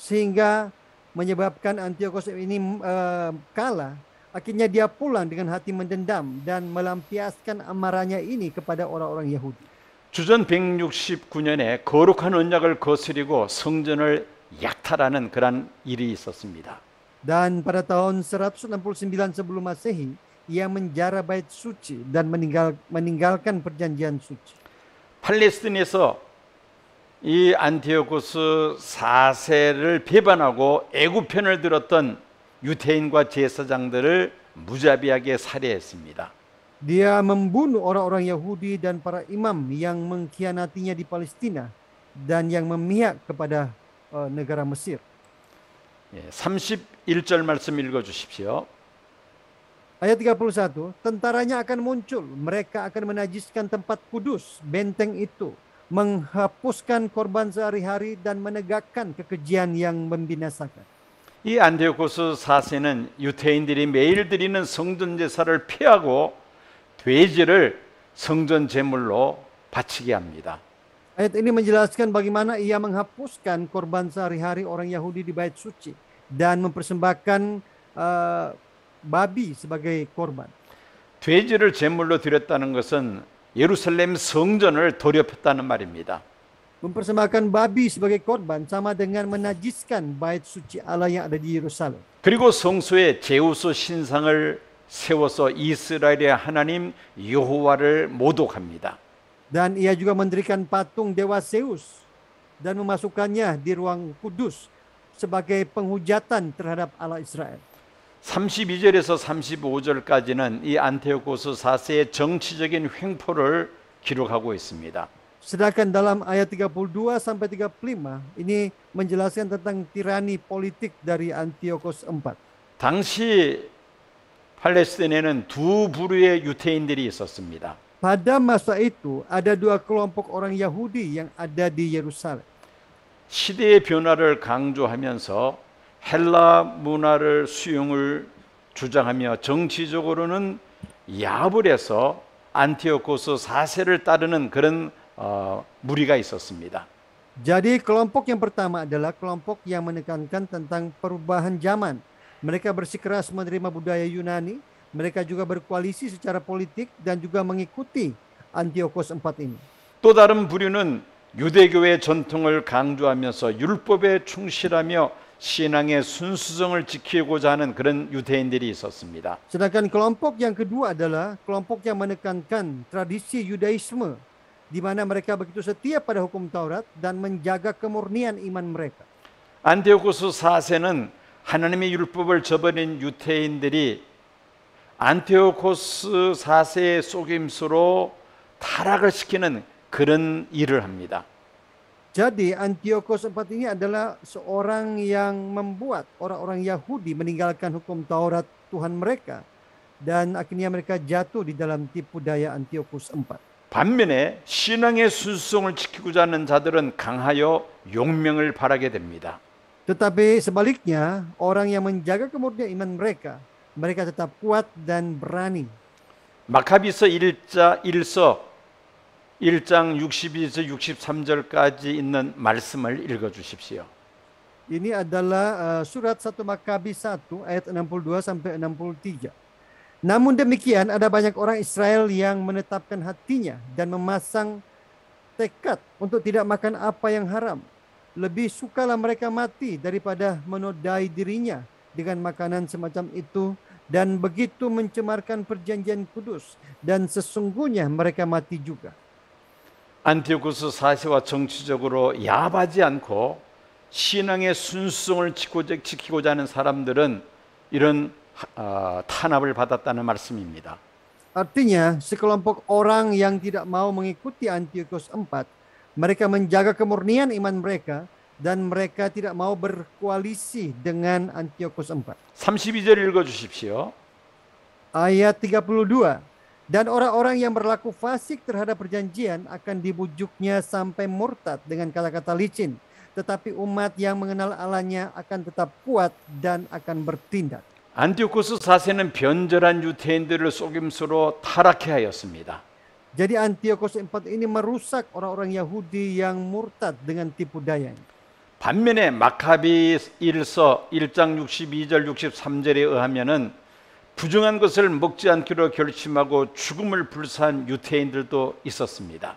sehingga menyebabkan Antiochus ini uh, kalah, akhirnya dia pulang dengan hati mendendam dan melampiaskan amarahnya ini kepada orang-orang Yahudi. 주전 169년에 거룩한 언약을 거스리고 성전을 약탈하는 그런 일이 있었습니다. Dan pada tahun 169 sebelum Masehi, ia menjara bait suci dan meninggal, meninggalkan perjanjian suci. 팔레스틴에서 이 안티오코스 4세를 배반하고 애굽편을 들었던 유태인과 제사장들을 무자비하게 살해했습니다. Dia membunuh orang-orang Yahudi dan para imam yang mengkhianatinya di Palestina dan yang memihak kepada uh, negara Mesir. 예, 31절 말씀 읽어 주십시오. Ayat 31, tentaranya akan muncul, mereka akan menajiskan tempat kudus, benteng itu, menghapuskan korban sehari-hari dan menegakkan kekejian yang membinasakan. 이 안디오코스 4세는 유태인들이 매일 드리는 성전 제사를 피하고 돼지를 성전 제물로 바치게 합니다. Ayat ini menjelaskan bagaimana ia menghapuskan korban sehari-hari orang Yahudi di bait suci dan mempersembahkan uh, babi sebagai korban. 돼지를 제물로 드렸다는 것은 예루살렘 성전을 더럽혔다는 말입니다. Mempersembahkan babi sebagai korban sama dengan menajiskan bait suci Allah yang ada di Yerusalem. 그리고 성소에 제우스 신상을 세워서 이스라엘의 하나님 여호와를 모독합니다. Dan ia juga mendirikan patung dewa Zeus dan memasukkannya di ruang kudus sebagai penghujatan terhadap Allah Israel. 32절에서 35절까지는 이 안테오고스 4세의 정치적인 횡포를 기록하고 있습니다. Sedangkan dalam ayat 32 sampai 35 ini menjelaskan tentang tirani politik dari Antiochus IV. 당시 팔레스틴에는 두 부류의 유태인들이 있었습니다. Pada masa itu ada dua kelompok orang Yahudi yang ada di Yerusalem. 시대의 변화를 강조하면서 헬라 문화를 수용을 주장하며 정치적으로는 야불에서 안티오코스 4세를 따르는 그런 어, 무리가 있었습니다. Jadi kelompok yang pertama adalah kelompok yang menekankan tentang perubahan zaman. Mereka bersikeras menerima budaya Yunani, mereka juga berkoalisi secara politik dan juga mengikuti 안티오코스 4 ini. 또 다른 부류는 유대교의 전통을 강조하면서 율법에 충실하며 신앙의 순수성을 지키고자 하는 그런 유대인들이 있었습니다. Sedangkan kelompok yang kedua adalah kelompok yang menekankan tradisi Yudaisme di mana mereka begitu setia pada hukum Taurat dan menjaga kemurnian iman mereka. 안디오쿠스 4세는 하나님의 율법을 저버린 유태인들이 안티오코스 4세의 속임수로 타락을 시키는 그런 일을 합니다. Jadi Antiochus IV ini adalah seorang yang membuat orang-orang Yahudi meninggalkan hukum Taurat Tuhan mereka dan akhirnya mereka jatuh di dalam tipu daya Antiochus IV. 반면에 신앙의 순수성을 지키고자 하는 자들은 강하여 용명을 바라게 됩니다. Tetapi sebaliknya, orang yang menjaga kemurnian iman mereka, mereka tetap kuat dan berani. 마카비서 1자 1서 1장 62에서 63절까지 있는 말씀을 읽어 주십시오. Ini adalah eh, surat 1 Makabi 1 ayat 62 sampai 63. Namun demikian ada banyak orang Israel yang menetapkan hatinya dan memasang tekad untuk tidak makan apa yang haram. Lebih sukalah mereka mati daripada menodai dirinya dengan makanan semacam itu dan begitu mencemarkan perjanjian kudus dan sesungguhnya mereka mati juga. 안티오쿠스 4세와 정치적으로 야하지 않고 신앙의 순수성을 지키고자 하는 사람들은 이런 어, 탄압을 받았다는 말씀입니다. Artinya, sekelompok orang yang tidak mau mengikuti Antiochus IV, mereka menjaga kemurnian iman mereka dan mereka tidak mau berkoalisi dengan Antiochus IV. 32절 읽어 주십시오. Ayat 32. Dan orang-orang yang berlaku fasik terhadap perjanjian akan dibujuknya sampai murtad dengan kata-kata licin. Tetapi umat yang mengenal Allahnya akan tetap kuat dan akan bertindak. Antiochus 4세는 변절한 유태인들을 속임수로 타락해 하였습니다. Jadi Antiochus IV ini merusak orang-orang Yahudi yang murtad dengan tipu dayanya. 반면에 마카비 1서 1장 62절 63절에 의하면은 부정한 것을 먹지 않기로 결심하고 죽음을 불사한 유태인들도 있었습니다.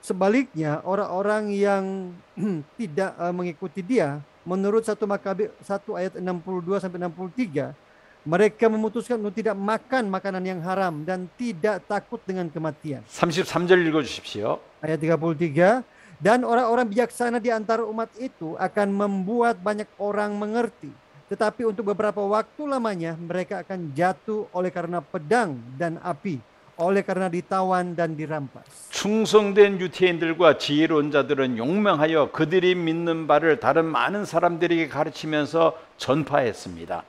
Sebaliknya, orang-orang yang tidak eh, mengikuti dia, menurut satu Makabe 1 ayat 62 sampai 63, mereka memutuskan untuk tidak makan makanan yang haram dan tidak takut dengan kematian. 33절 읽어 주십시오. Ayat 33. Dan orang-orang bijaksana di antara umat itu akan membuat banyak orang mengerti. Tetapi untuk beberapa waktu lamanya mereka akan jatuh oleh karena pedang dan api, oleh karena ditawan dan dirampas. 충성된 유태인들과 지혜로운 자들은 용맹하여 그들이 믿는 바를 다른 많은 사람들에게 가르치면서 전파했습니다.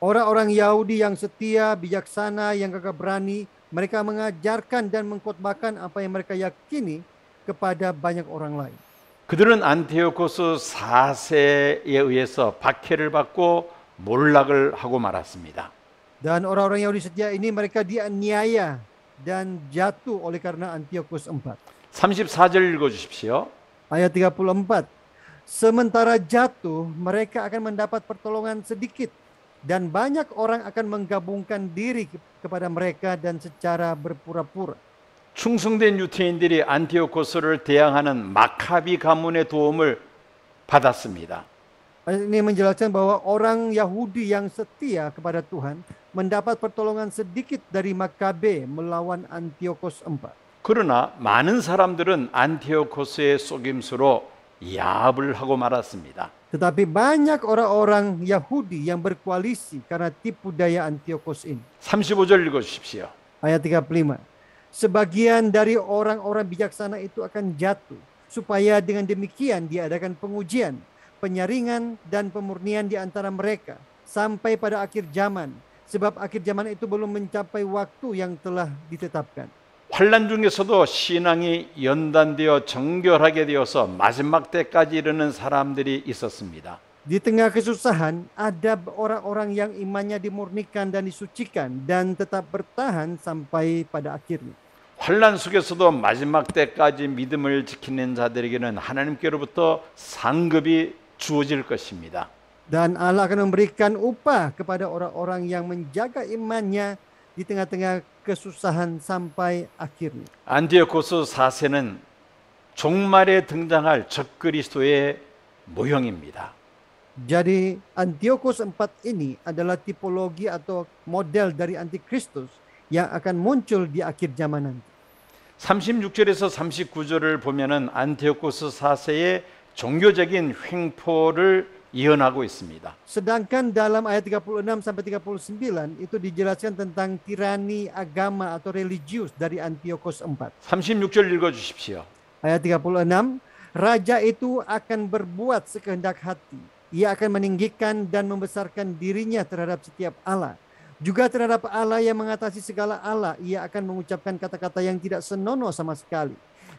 Orang-orang Yahudi yang setia, bijaksana, yang gagah berani, mereka mengajarkan dan mengkhotbahkan apa yang mereka yakini kepada banyak orang lain. 그들은 안티오코스 4세에 의해서 박해를 받고 몰락을 하고 말았습니다. Dan orang-orang Yahudi setia ini mereka dianiaya dan jatuh oleh karena Antiochus 4. 34절 읽어 주십시오. Ayat 34. Sementara jatuh, mereka akan mendapat pertolongan sedikit dan banyak orang akan menggabungkan diri kepada mereka dan secara berpura-pura. 충성된 유태인들이 안티오코스를 대항하는 마카비 가문의 도움을 받았습니다. Ini menjelaskan bahwa orang Yahudi yang setia kepada Tuhan mendapat pertolongan sedikit dari Makabe melawan Antiochus IV. 그러나 많은 사람들은 안티오코스의 속임수로 야합을 하고 말았습니다. Tetapi banyak orang-orang Yahudi yang berkoalisi karena tipu daya Antiochus ini. 35절 읽어 주십시오. ayat 35. Sebagian dari orang-orang bijaksana itu akan jatuh, supaya dengan demikian diadakan pengujian, penyaringan, dan pemurnian di antara mereka sampai pada akhir zaman, sebab akhir zaman itu belum mencapai waktu yang telah ditetapkan. 환란 중에서도 신앙이 연단되어 정결하게 되어서 마지막 때까지 이르는 사람들이 있었습니다. Di tengah kesusahan, ada orang-orang yang imannya dimurnikan dan disucikan dan tetap bertahan sampai pada akhirnya. 환란 속에서도 마지막 때까지 믿음을 지키는 자들에게는 하나님께로부터 상급이 주어질 것입니다. Dan Allah akan memberikan upah kepada orang-orang yang menjaga imannya di tengah-tengah kesusahan sampai akhirnya. 안디오코스 4세는 종말에 등장할 적그리스도의 모형입니다. Jadi Antiochus IV ini adalah tipologi atau model dari antikristus yang akan muncul di akhir zaman nanti. 36절에서 39절을 보면은 안티오코스 4세의 종교적인 횡포를 이어나고 있습니다. Sedangkan dalam ayat 36 sampai 39 itu dijelaskan tentang tirani agama atau religius dari Antiochus IV. 36절 읽어 주십시오. Ayat 36, raja itu akan berbuat sekehendak hati ia akan meninggikan dan membesarkan dirinya terhadap setiap Allah. Juga terhadap Allah yang mengatasi segala Allah, ia akan mengucapkan kata-kata yang tidak senonoh sama sekali.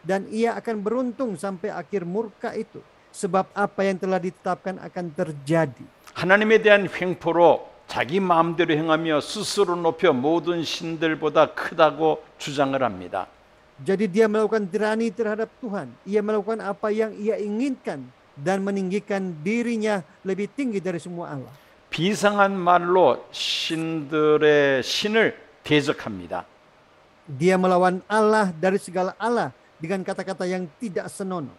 Dan ia akan beruntung sampai akhir murka itu. Sebab apa yang telah ditetapkan akan terjadi. 하나님에 대한 횡포로 자기 마음대로 행하며 스스로 높여 모든 신들보다 크다고 주장을 합니다. Jadi dia melakukan derani terhadap Tuhan. Ia melakukan apa yang ia inginkan dan meninggikan dirinya lebih tinggi dari semua Allah. 비상한 말로 신들의 신을 대적합니다. Dia melawan Allah dari segala Allah dengan kata-kata yang tidak senonoh.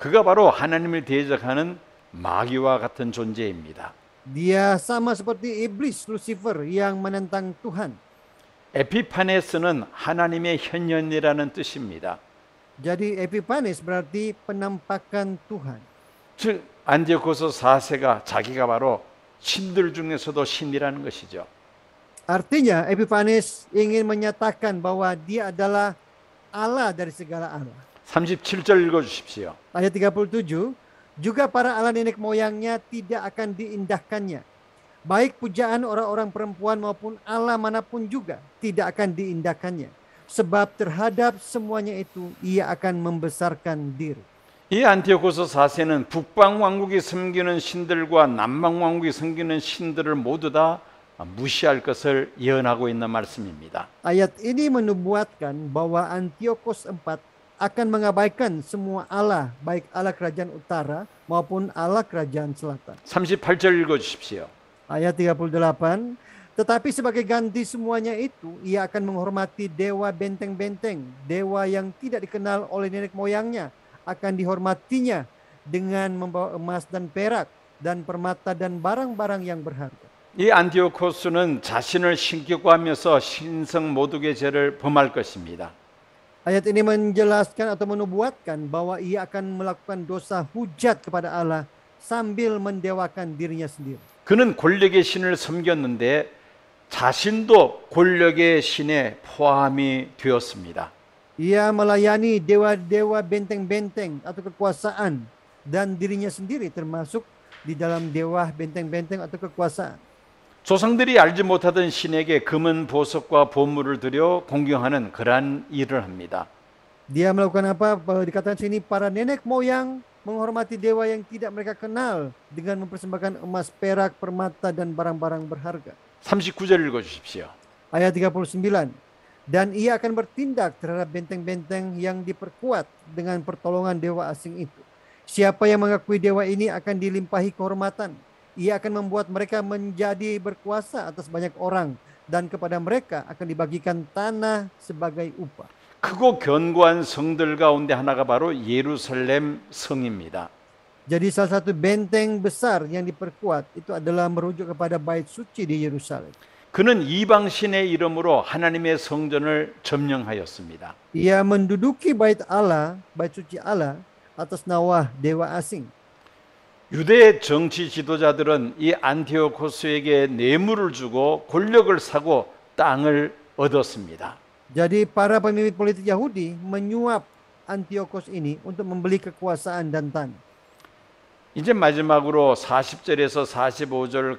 그가 바로 하나님을 대적하는 마귀와 같은 존재입니다. Dia sama seperti iblis Lucifer yang menentang Tuhan. 에피파네스는 하나님의 현현이라는 뜻입니다. Jadi epipanes berarti penampakan Tuhan. 즉 안디오코스 4세가 자기가 바로 신들 중에서도 신이라는 것이죠. Artinya Epiphanes ingin menyatakan bahwa dia adalah Allah dari segala Allah. 37절 읽어 주십시오. Ayat 37 juga para Allah nenek moyangnya tidak akan diindahkannya. Baik pujaan orang-orang perempuan maupun Allah manapun juga tidak akan diindahkannya. Sebab terhadap semuanya itu ia akan membesarkan diri. 이 안티오코스 4세는 북방 왕국이 섬기는 신들과 남방 왕국이 섬기는 신들을 모두 다 무시할 것을 예언하고 있는 말씀입니다. Ayat ini menubuatkan bahwa Antiochus IV akan mengabaikan semua Allah, baik Allah kerajaan utara maupun Allah kerajaan selatan. 38절 읽어 주십시오. Ayat 38 Tetapi sebagai ganti semuanya itu, ia akan menghormati dewa benteng-benteng, dewa yang tidak dikenal oleh nenek moyangnya, akan dihormatinya dengan membawa emas dan perak dan permata dan barang-barang yang berharga. 이 안디오코스는 자신을 신격화하면서 신성 모독의 죄를 범할 것입니다. Ayat ini menjelaskan atau menubuatkan bahwa ia akan melakukan dosa hujat kepada Allah sambil mendewakan dirinya sendiri. 그는 권력의 신을 섬겼는데 자신도 권력의 신에 포함이 되었습니다. Ia melayani dewa-dewa benteng-benteng atau kekuasaan dan dirinya sendiri termasuk di dalam dewa benteng-benteng atau kekuasaan. 조상들이 알지 못하던 신에게 금은 보석과 보물을 드려 공경하는 그러한 일을 합니다. Dia melakukan apa? Dikatakan sini para nenek moyang menghormati dewa yang tidak mereka kenal dengan mempersembahkan emas, perak, permata dan barang-barang berharga. 39절 읽어 주십시오. Ayat 39 dan ia akan bertindak terhadap benteng-benteng yang diperkuat dengan pertolongan dewa asing itu. Siapa yang mengakui dewa ini akan dilimpahi kehormatan. Ia akan membuat mereka menjadi berkuasa atas banyak orang dan kepada mereka akan dibagikan tanah sebagai upah. 크고 견고한 성들 가운데 하나가 바로 예루살렘 성입니다. Jadi salah satu benteng besar yang diperkuat itu adalah merujuk kepada bait suci di Yerusalem. 그는 이방 신의 이름으로 하나님의 성전을 점령하였습니다. Ia menduduki bait Allah, bait suci Allah atas nawa dewa asing. 유대 정치 지도자들은 이 안티오코스에게 뇌물을 주고 권력을 사고 땅을 얻었습니다. Jadi para pemimpin politik Yahudi menyuap Antiochus ini untuk membeli kekuasaan dan tanah. 이제 마지막으로 40절에서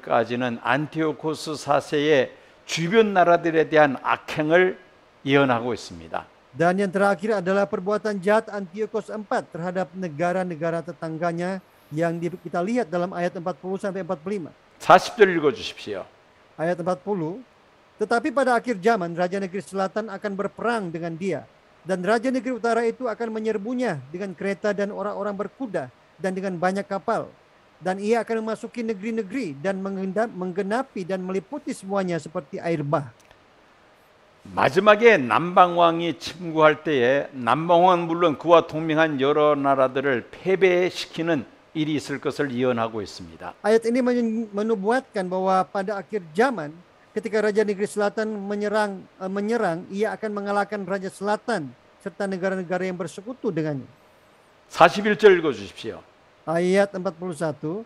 45절까지는 안티오코스 사세의 주변 나라들에 대한 악행을 예언하고 있습니다. Dan yang terakhir adalah perbuatan jahat Antiochus IV terhadap negara-negara tetangganya yang kita lihat dalam ayat 40 sampai 45. 40절 읽어 주십시오. Ayat 40. Tetapi pada akhir zaman raja negeri selatan akan berperang dengan dia dan raja negeri utara itu akan menyerbunya dengan kereta dan orang-orang berkuda dan dengan banyak kapal. Dan ia akan memasuki negeri-negeri dan menggenapi dan meliputi semuanya seperti air bah. 마지막에 남방왕이 침구할 때에 남방왕 물론 그와 동맹한 여러 나라들을 패배시키는 일이 있을 것을 예언하고 있습니다. Ayat ini menubuatkan bahwa pada akhir zaman ketika raja negeri selatan menyerang eh, menyerang ia akan mengalahkan raja selatan serta negara-negara yang bersekutu dengannya. 41절 읽어 주십시오. Ayat 41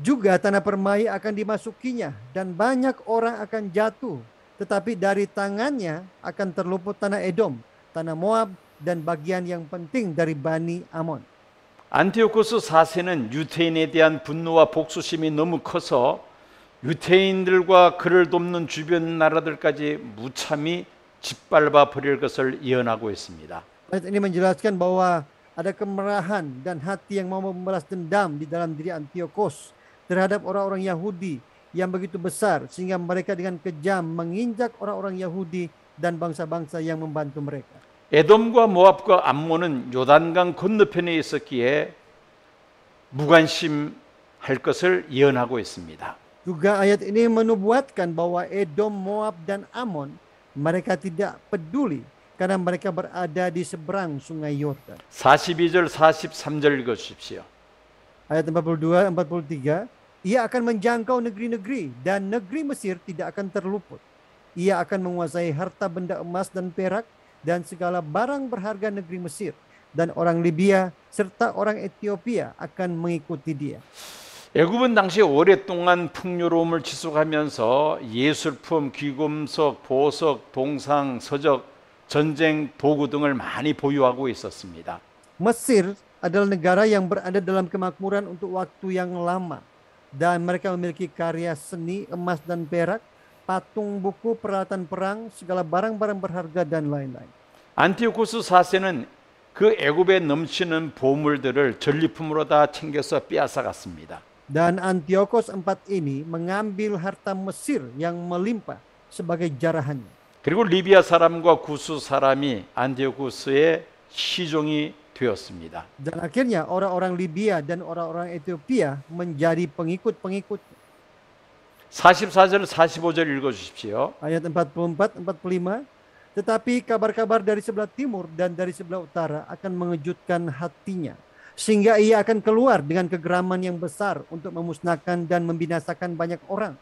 Juga tanah permai akan dimasukinya dan banyak orang akan jatuh tetapi dari tangannya akan terluput tanah Edom, tanah Moab dan bagian yang penting dari Bani Amon. 안티오코스 4세는 유태인에 대한 분노와 복수심이 너무 커서 유태인들과 그를 돕는 주변 나라들까지 무참히 짓밟아 버릴 것을 예언하고 있습니다. Ini menjelaskan bahwa ada kemerahan dan hati yang mau membalas dendam di dalam diri Antiochus terhadap orang-orang Yahudi yang begitu besar sehingga mereka dengan kejam menginjak orang-orang Yahudi dan bangsa-bangsa yang membantu mereka. Edom과 Moab과 Ammon은 요단강 건너편에 있었기에 무관심할 것을 예언하고 있습니다. Juga ayat ini menubuatkan bahwa Edom, Moab dan Ammon mereka tidak peduli karena mereka berada di seberang sungai Yordan. 42절 43절 읽으십시오. Ayat 42 43 Ia akan menjangkau negeri-negeri dan negeri Mesir tidak akan terluput. Ia akan menguasai harta benda emas dan perak dan segala barang berharga negeri Mesir dan orang Libya serta orang Ethiopia akan mengikuti dia. 애굽은 당시 오랫동안 풍요로움을 지속하면서 예술품, 귀금속, 보석, 동상, 서적 전쟁 도구 등을 많이 보유하고 있었습니다. Mesir adalah negara yang berada dalam kemakmuran untuk waktu yang lama dan mereka memiliki karya seni emas dan perak, patung buku, peralatan perang, segala barang-barang berharga dan lain-lain. a n t i 안티오쿠스 4세는 그 애굽에 넘치는 보물들을 전리품으로 다 챙겨서 빼앗아갔습니다. Dan Antiochus 4 ini mengambil harta Mesir yang melimpah sebagai jarahannya. 그리고 리비아 사람과 구스 사람이 안디오쿠스의 시종이 되었습니다. Dan akhirnya orang-orang Libya dan orang-orang Ethiopia menjadi pengikut-pengikut 44절 45절 읽어 주십시오. Ayat 44 45 Tetapi kabar-kabar dari sebelah timur dan dari sebelah utara akan mengejutkan hatinya sehingga ia akan keluar dengan kegeraman yang besar untuk memusnahkan dan membinasakan banyak orang.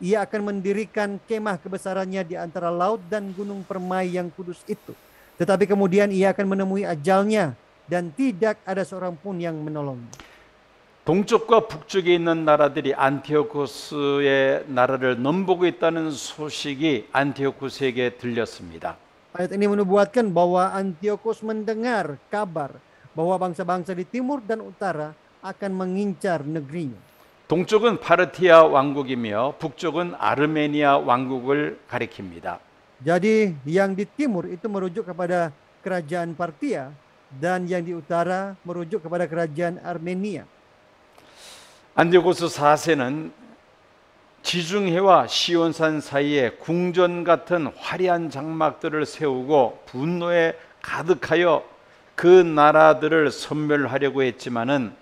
Ia akan mendirikan kemah kebesarannya di antara laut dan gunung permai yang kudus itu. Tetapi kemudian ia akan menemui ajalnya dan tidak ada seorang pun yang menolongnya. 동쪽과 북쪽에 있는 나라들이 안티오코스의 나라를 넘보고 있다는 소식이 안티오코스에게 들렸습니다. Ayat ini menubuatkan bahwa Antiochus mendengar kabar bahwa bangsa-bangsa di timur dan utara akan mengincar negerinya. 동쪽은 파르티아 왕국이며 북쪽은 아르메니아 왕국을 가리킵니다. Jadi yang di timur itu merujuk kepada kerajaan Partia dan yang di utara merujuk kepada kerajaan Armenia. 안디고스 4세는 지중해와 시온산 사이에 궁전 같은 화려한 장막들을 세우고 분노에 가득하여 그 나라들을 섬멸하려고 했지만은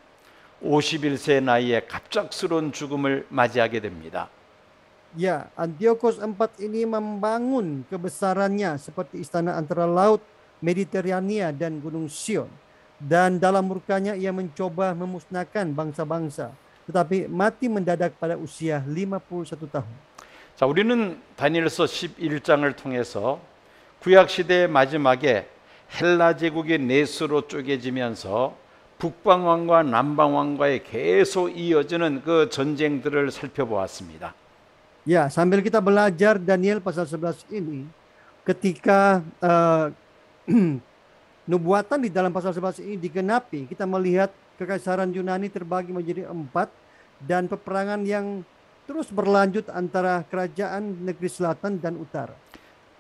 51세 나이에 갑작스러운 죽음을 맞이하게 됩니다. Ya, Antiochus IV ini membangun kebesarannya seperti istana antara laut Mediterania dan Gunung Sion. Dan dalam murkanya ia mencoba memusnahkan bangsa-bangsa. Tetapi mati mendadak pada usia 51 tahun. 자, 우리는 다니엘서 11장을 통해서 구약 시대의 마지막에 헬라 제국이 넷으로 쪼개지면서 북방왕과 남방왕과의 계속 이어지는 그 전쟁들을 살펴보았습니다. Ya, sambil kita belajar Daniel pasal 11 ini, ketika uh, nubuatan di dalam pasal 11 ini digenapi, kita melihat kekaisaran Yunani terbagi menjadi empat dan peperangan yang terus berlanjut antara kerajaan negeri selatan dan utara.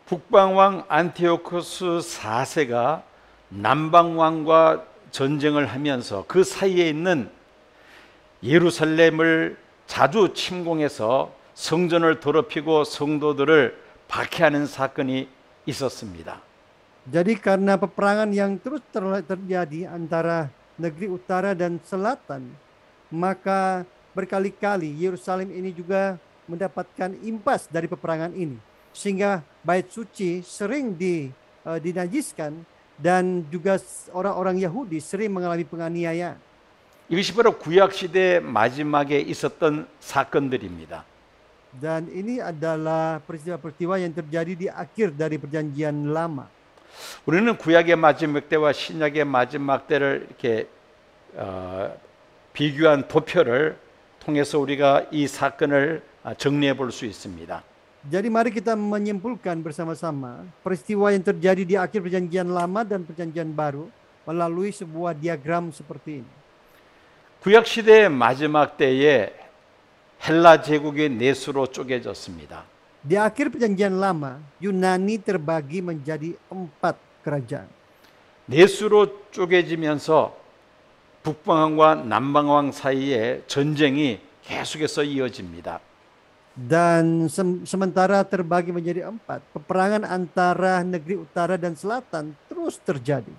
북방왕 안티오코스 4세가 남방왕과 전쟁을 하면서 그 사이에 있는 예루살렘을 자주 침공해서 성전을 더럽히고 성도들을 박해하는 사건이 있었습니다. Jadi karena peperangan yang terus terjadi antara negeri utara dan selatan, maka berkali-kali Yerusalem ini juga mendapatkan impas dari peperangan ini. Sehingga bait suci sering di, uh, dinajiskan dan juga orang-orang Yahudi sering mengalami penganiayaan. 이것이 바로 구약 시대 마지막에 있었던 사건들입니다. Dan ini adalah peristiwa-peristiwa yang terjadi di akhir dari perjanjian lama. 우리는 구약의 마지막 때와 신약의 마지막 때를 이렇게 어, 비교한 도표를 통해서 우리가 이 사건을 정리해 볼 수 있습니다. Jadi mari kita menyimpulkan bersama-sama peristiwa yang terjadi di akhir perjanjian lama dan perjanjian baru melalui sebuah diagram seperti ini. 구약 시대의 마지막 때에 헬라 제국이 넷으로 쪼개졌습니다. Di akhir perjanjian lama, Yunani terbagi menjadi empat kerajaan. 넷으로 쪼개지면서 북방왕과 남방왕 사이에 전쟁이 계속해서 이어집니다. Dan se sementara terbagi menjadi empat, peperangan antara negeri utara dan selatan terus terjadi.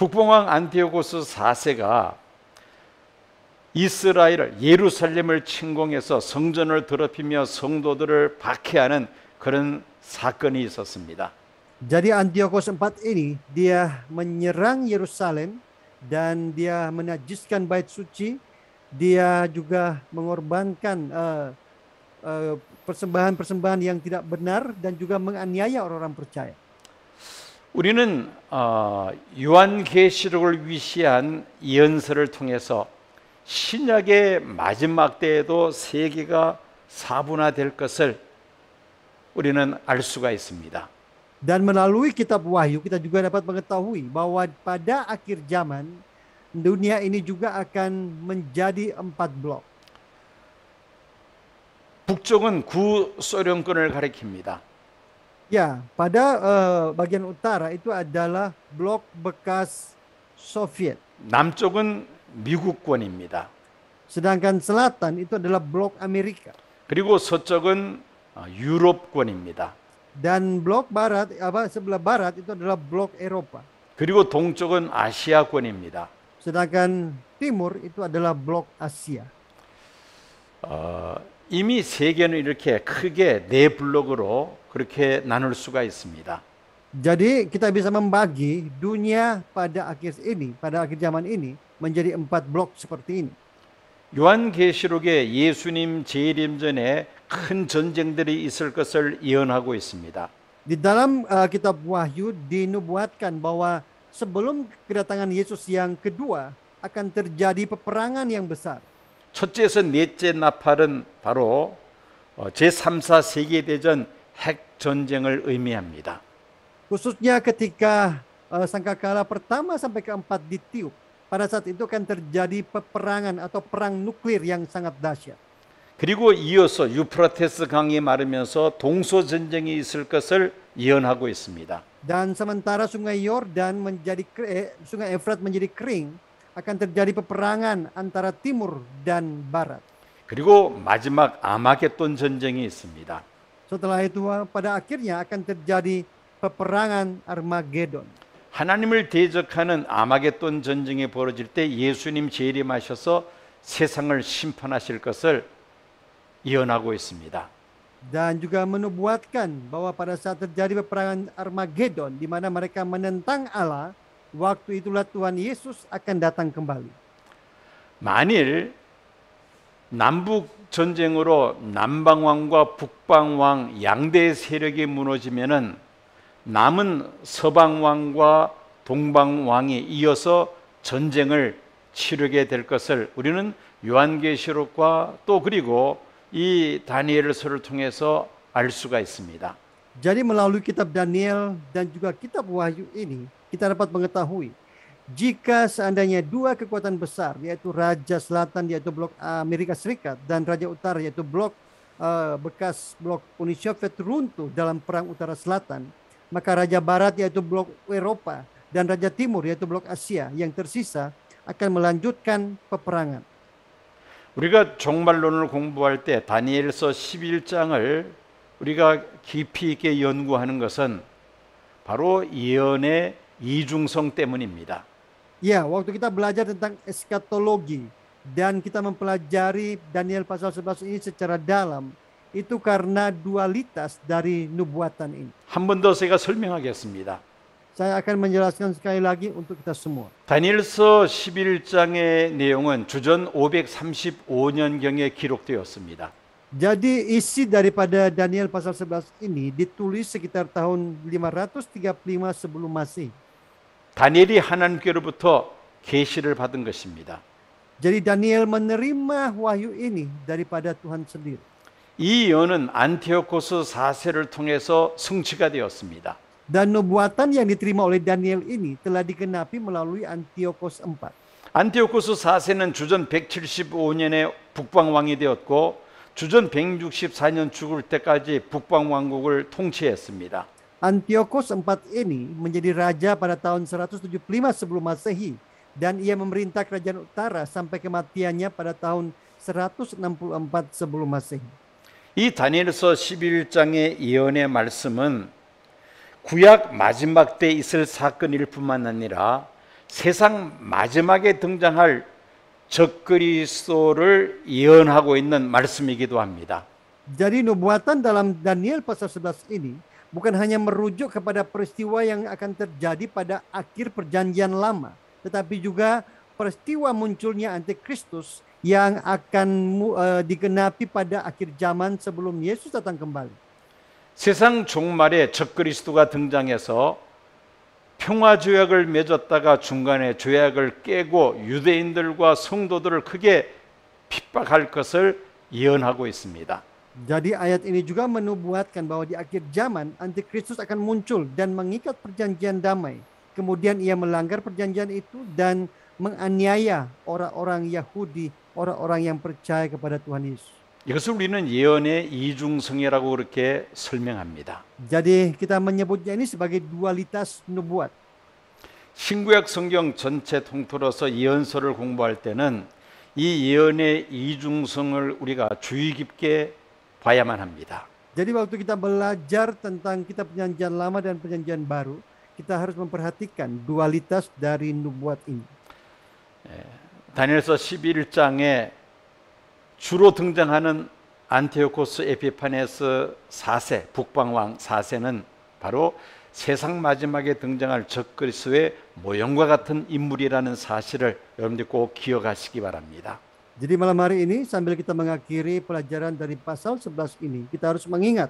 북봉왕 안티오고스 4세가 이스라엘 예루살렘을 침공해서 성전을 더럽히며 성도들을 박해하는 그런 사건이 있었습니다. Jadi Antiochus IV ini dia menyerang Yerusalem dan dia menajiskan bait suci. Dia juga mengorbankan uh, Eh, persembahan-persembahan yang tidak benar dan juga menganiaya orang-orang percaya. 우리는 어, 요한계시록을 위시한 예언서를 통해서 신약의 마지막 때에도 세계가 사분화될 것을 우리는 알 수가 있습니다. Dan melalui kitab Wahyu kita juga dapat mengetahui bahwa pada akhir zaman dunia ini juga akan menjadi empat blok. 북쪽은 소련권을 가리킵니다. Ya, pada uh, bagian utara itu adalah blok bekas Soviet. 남쪽은 미국권입니다. Sedangkan selatan itu adalah blok Amerika. 그리고 서쪽은 유럽권입니다. Dan blok barat apa sebelah barat itu adalah blok Eropa. 그리고 동쪽은 아시아권입니다. Sedangkan timur itu adalah blok Asia. 어, 이미 세계는 이렇게 크게 네 블록으로 그렇게 나눌 수가 있습니다. Jadi kita bisa membagi dunia pada akhir ini, pada akhir zaman ini menjadi empat blok seperti ini. 요한계시록에 예수님 재림 전에 큰 전쟁들이 있을 것을 예언하고 있습니다. Di dalam uh, kitab Wahyu dinubuatkan bahwa sebelum kedatangan Yesus yang kedua akan terjadi peperangan yang besar. 첫째에서 넷째 나팔은 바로 제3차 세계대전 핵 전쟁을 의미합니다. Khususnya ketika uh, sangkakala pertama sampai keempat ditiup, pada saat itu kan terjadi peperangan atau perang nuklir yang sangat dahsyat. 그리고 이어서 유프라테스 강이 마르면서 동서 전쟁이 있을 것을 예언하고 있습니다. Dan sementara Sungai Yordan menjadi eh, Sungai Efrat menjadi kering, akan terjadi peperangan antara timur dan barat. 그리고 마지막 아마겟돈 전쟁이 있습니다. Setelah itu pada akhirnya akan terjadi peperangan Armageddon. 하나님을 대적하는 아마겟돈 전쟁이 벌어질 때 예수님 재림하셔서 세상을 심판하실 것을 예언하고 있습니다. dan juga menubuatkan bahwa pada saat terjadi peperangan Armageddon di mana mereka menentang Allah waktu itulah Tuhan Yesus akan datang kembali. 만일 남북 전쟁으로 남방왕과 북방왕 양대 세력이 무너지면은 남은 서방왕과 동방왕에 이어서 전쟁을 치르게 될 것을 우리는 요한계시록과 또 그리고 이 다니엘서를 통해서 알 수가 있습니다. Jadi melalui kitab Daniel dan juga kitab Wahyu ini kita dapat mengetahui jika seandainya dua kekuatan besar yaitu Raja Selatan yaitu blok Amerika Serikat dan Raja Utara yaitu blok eh, bekas blok Uni Soviet runtuh dalam perang Utara Selatan, maka Raja Barat yaitu blok Eropa dan Raja Timur yaitu blok Asia yang tersisa akan melanjutkan peperangan. 우리가 종말론을 공부할 때 다니엘서 11장을 우리가 깊이 있게 연구하는 것은 바로 예언의 이중성 때문입니다. Ya, waktu kita belajar tentang eskatologi dan kita mempelajari Daniel pasal 11 ini secara dalam, itu karena dualitas dari nubuatan ini. 한번 제가 설명하겠습니다. Saya akan menjelaskan sekali lagi untuk kita semua. 다니엘서 11장의 내용은 주전 535년경에 기록되었습니다. Jadi isi daripada Daniel pasal 11 ini ditulis sekitar tahun 535 sebelum Masehi. 다니엘이 하나님께로부터 계시를 받은 것입니다. Jadi Daniel menerima wahyu ini daripada Tuhan sendiri. 이 예언은 안티오코스 4세를 통해서 성취가 되었습니다. Dan nubuatan yang diterima oleh Daniel ini telah digenapi melalui Antiochus IV. 안티오코스 4세는 주전 175년에 북방 왕이 되었고 주전 164년 죽을 때까지 북방 왕국을 통치했습니다. Antiochus IV ini menjadi raja pada tahun 175 sebelum Masehi dan ia memerintah kerajaan utara sampai kematiannya pada tahun 164 sebelum Masehi. 이 다니엘서 11장의 예언의 말씀은 구약 마지막 때 있을 사건일 뿐만 아니라 세상 마지막에 등장할 적그리스도를 예언하고 있는 말씀이기도 합니다. Jadi nubuatan dalam Daniel pasal 11 ini bukan hanya merujuk kepada peristiwa yang akan terjadi pada akhir perjanjian lama, tetapi juga peristiwa munculnya antikristus yang akan uh, digenapi pada akhir zaman sebelum Yesus datang kembali. 세상 종말에 적그리스도가 등장해서 평화 조약을 맺었다가 중간에 조약을 깨고 유대인들과 성도들을 크게 핍박할 것을 예언하고 있습니다. Jadi ayat ini juga menubuatkan bahwa di akhir zaman antikristus akan muncul dan mengikat perjanjian damai. Kemudian ia melanggar perjanjian itu dan menganiaya orang-orang Yahudi, orang-orang yang percaya kepada Tuhan Yesus. 이것을 우리는 예언의 이중성이라고 그렇게 설명합니다. Jadi kita menyebutnya ini sebagai dualitas nubuat. 신구약 성경 전체 통틀어서 예언서를 공부할 때는 이 예언의 이중성을 우리가 주의 깊게 봐야만 합니다. Jadi waktu kita belajar tentang kitab perjanjian lama dan perjanjian baru, kita harus memperhatikan dualitas dari nubuat ini. 다니엘서 11장에 주로 등장하는 안티오코스 에피파네스 4세 북방왕 4세는 바로 세상 마지막에 등장할 적그리스의 모형과 같은 인물이라는 사실을 여러분들 꼭 기억하시기 바랍니다. Jadi malam hari ini sambil kita mengakhiri pelajaran dari pasal 11 ini, kita harus mengingat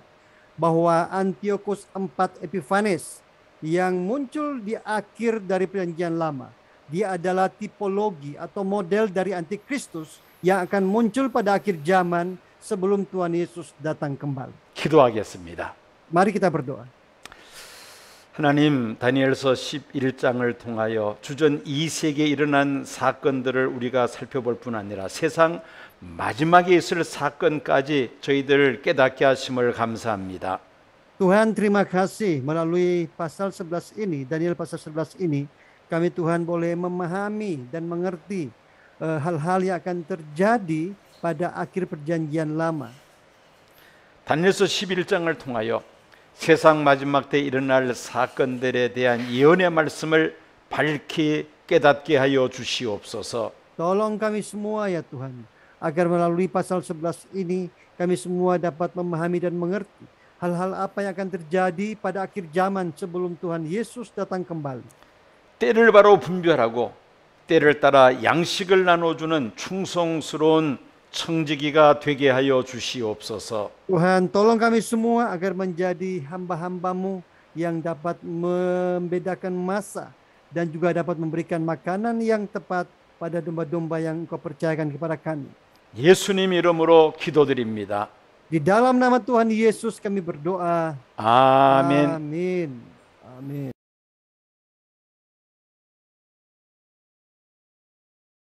bahwa Antiochus IV Epiphanes yang muncul di akhir dari perjanjian lama, dia adalah tipologi atau model dari antikristus yang akan muncul pada akhir zaman sebelum Tuhan Yesus datang kembali. 기도하겠습니다. Mari kita berdoa. 하나님 다니엘서 11장을 통하여 주전 2세기에 일어난 사건들을 우리가 살펴볼 뿐 아니라 세상 마지막에 있을 사건까지 저희들 깨닫게 하심을 감사합니다. Tuhan terima kasih melalui pasal 11 ini, Daniel pasal 11 ini, kami Tuhan boleh memahami dan mengerti hal-hal yang akan terjadi pada akhir perjanjian lama. 다니엘서 11장을 통하여 세상 마지막 때 일어날 사건들에 대한 예언의 말씀을 밝히 깨닫게 하여 주시옵소서. Tolong kami semua ya Tuhan, agar melalui pasal 11 ini kami semua dapat memahami dan mengerti hal-hal apa yang akan terjadi pada akhir zaman sebelum Tuhan Yesus datang kembali. 때를 바로 분별하고 때를 따라 양식을 나눠주는 충성스러운 청지기가 되게 하여 주시옵소서. Tuhan, tolong kami semua agar menjadi hamba-hambamu yang dapat membedakan masa dan juga dapat memberikan makanan yang tepat pada domba-domba yang kau percayakan kepada kami. 예수님 이름으로 기도드립니다. Di dalam nama Tuhan Yesus kami berdoa. Amin. Amin. Amin.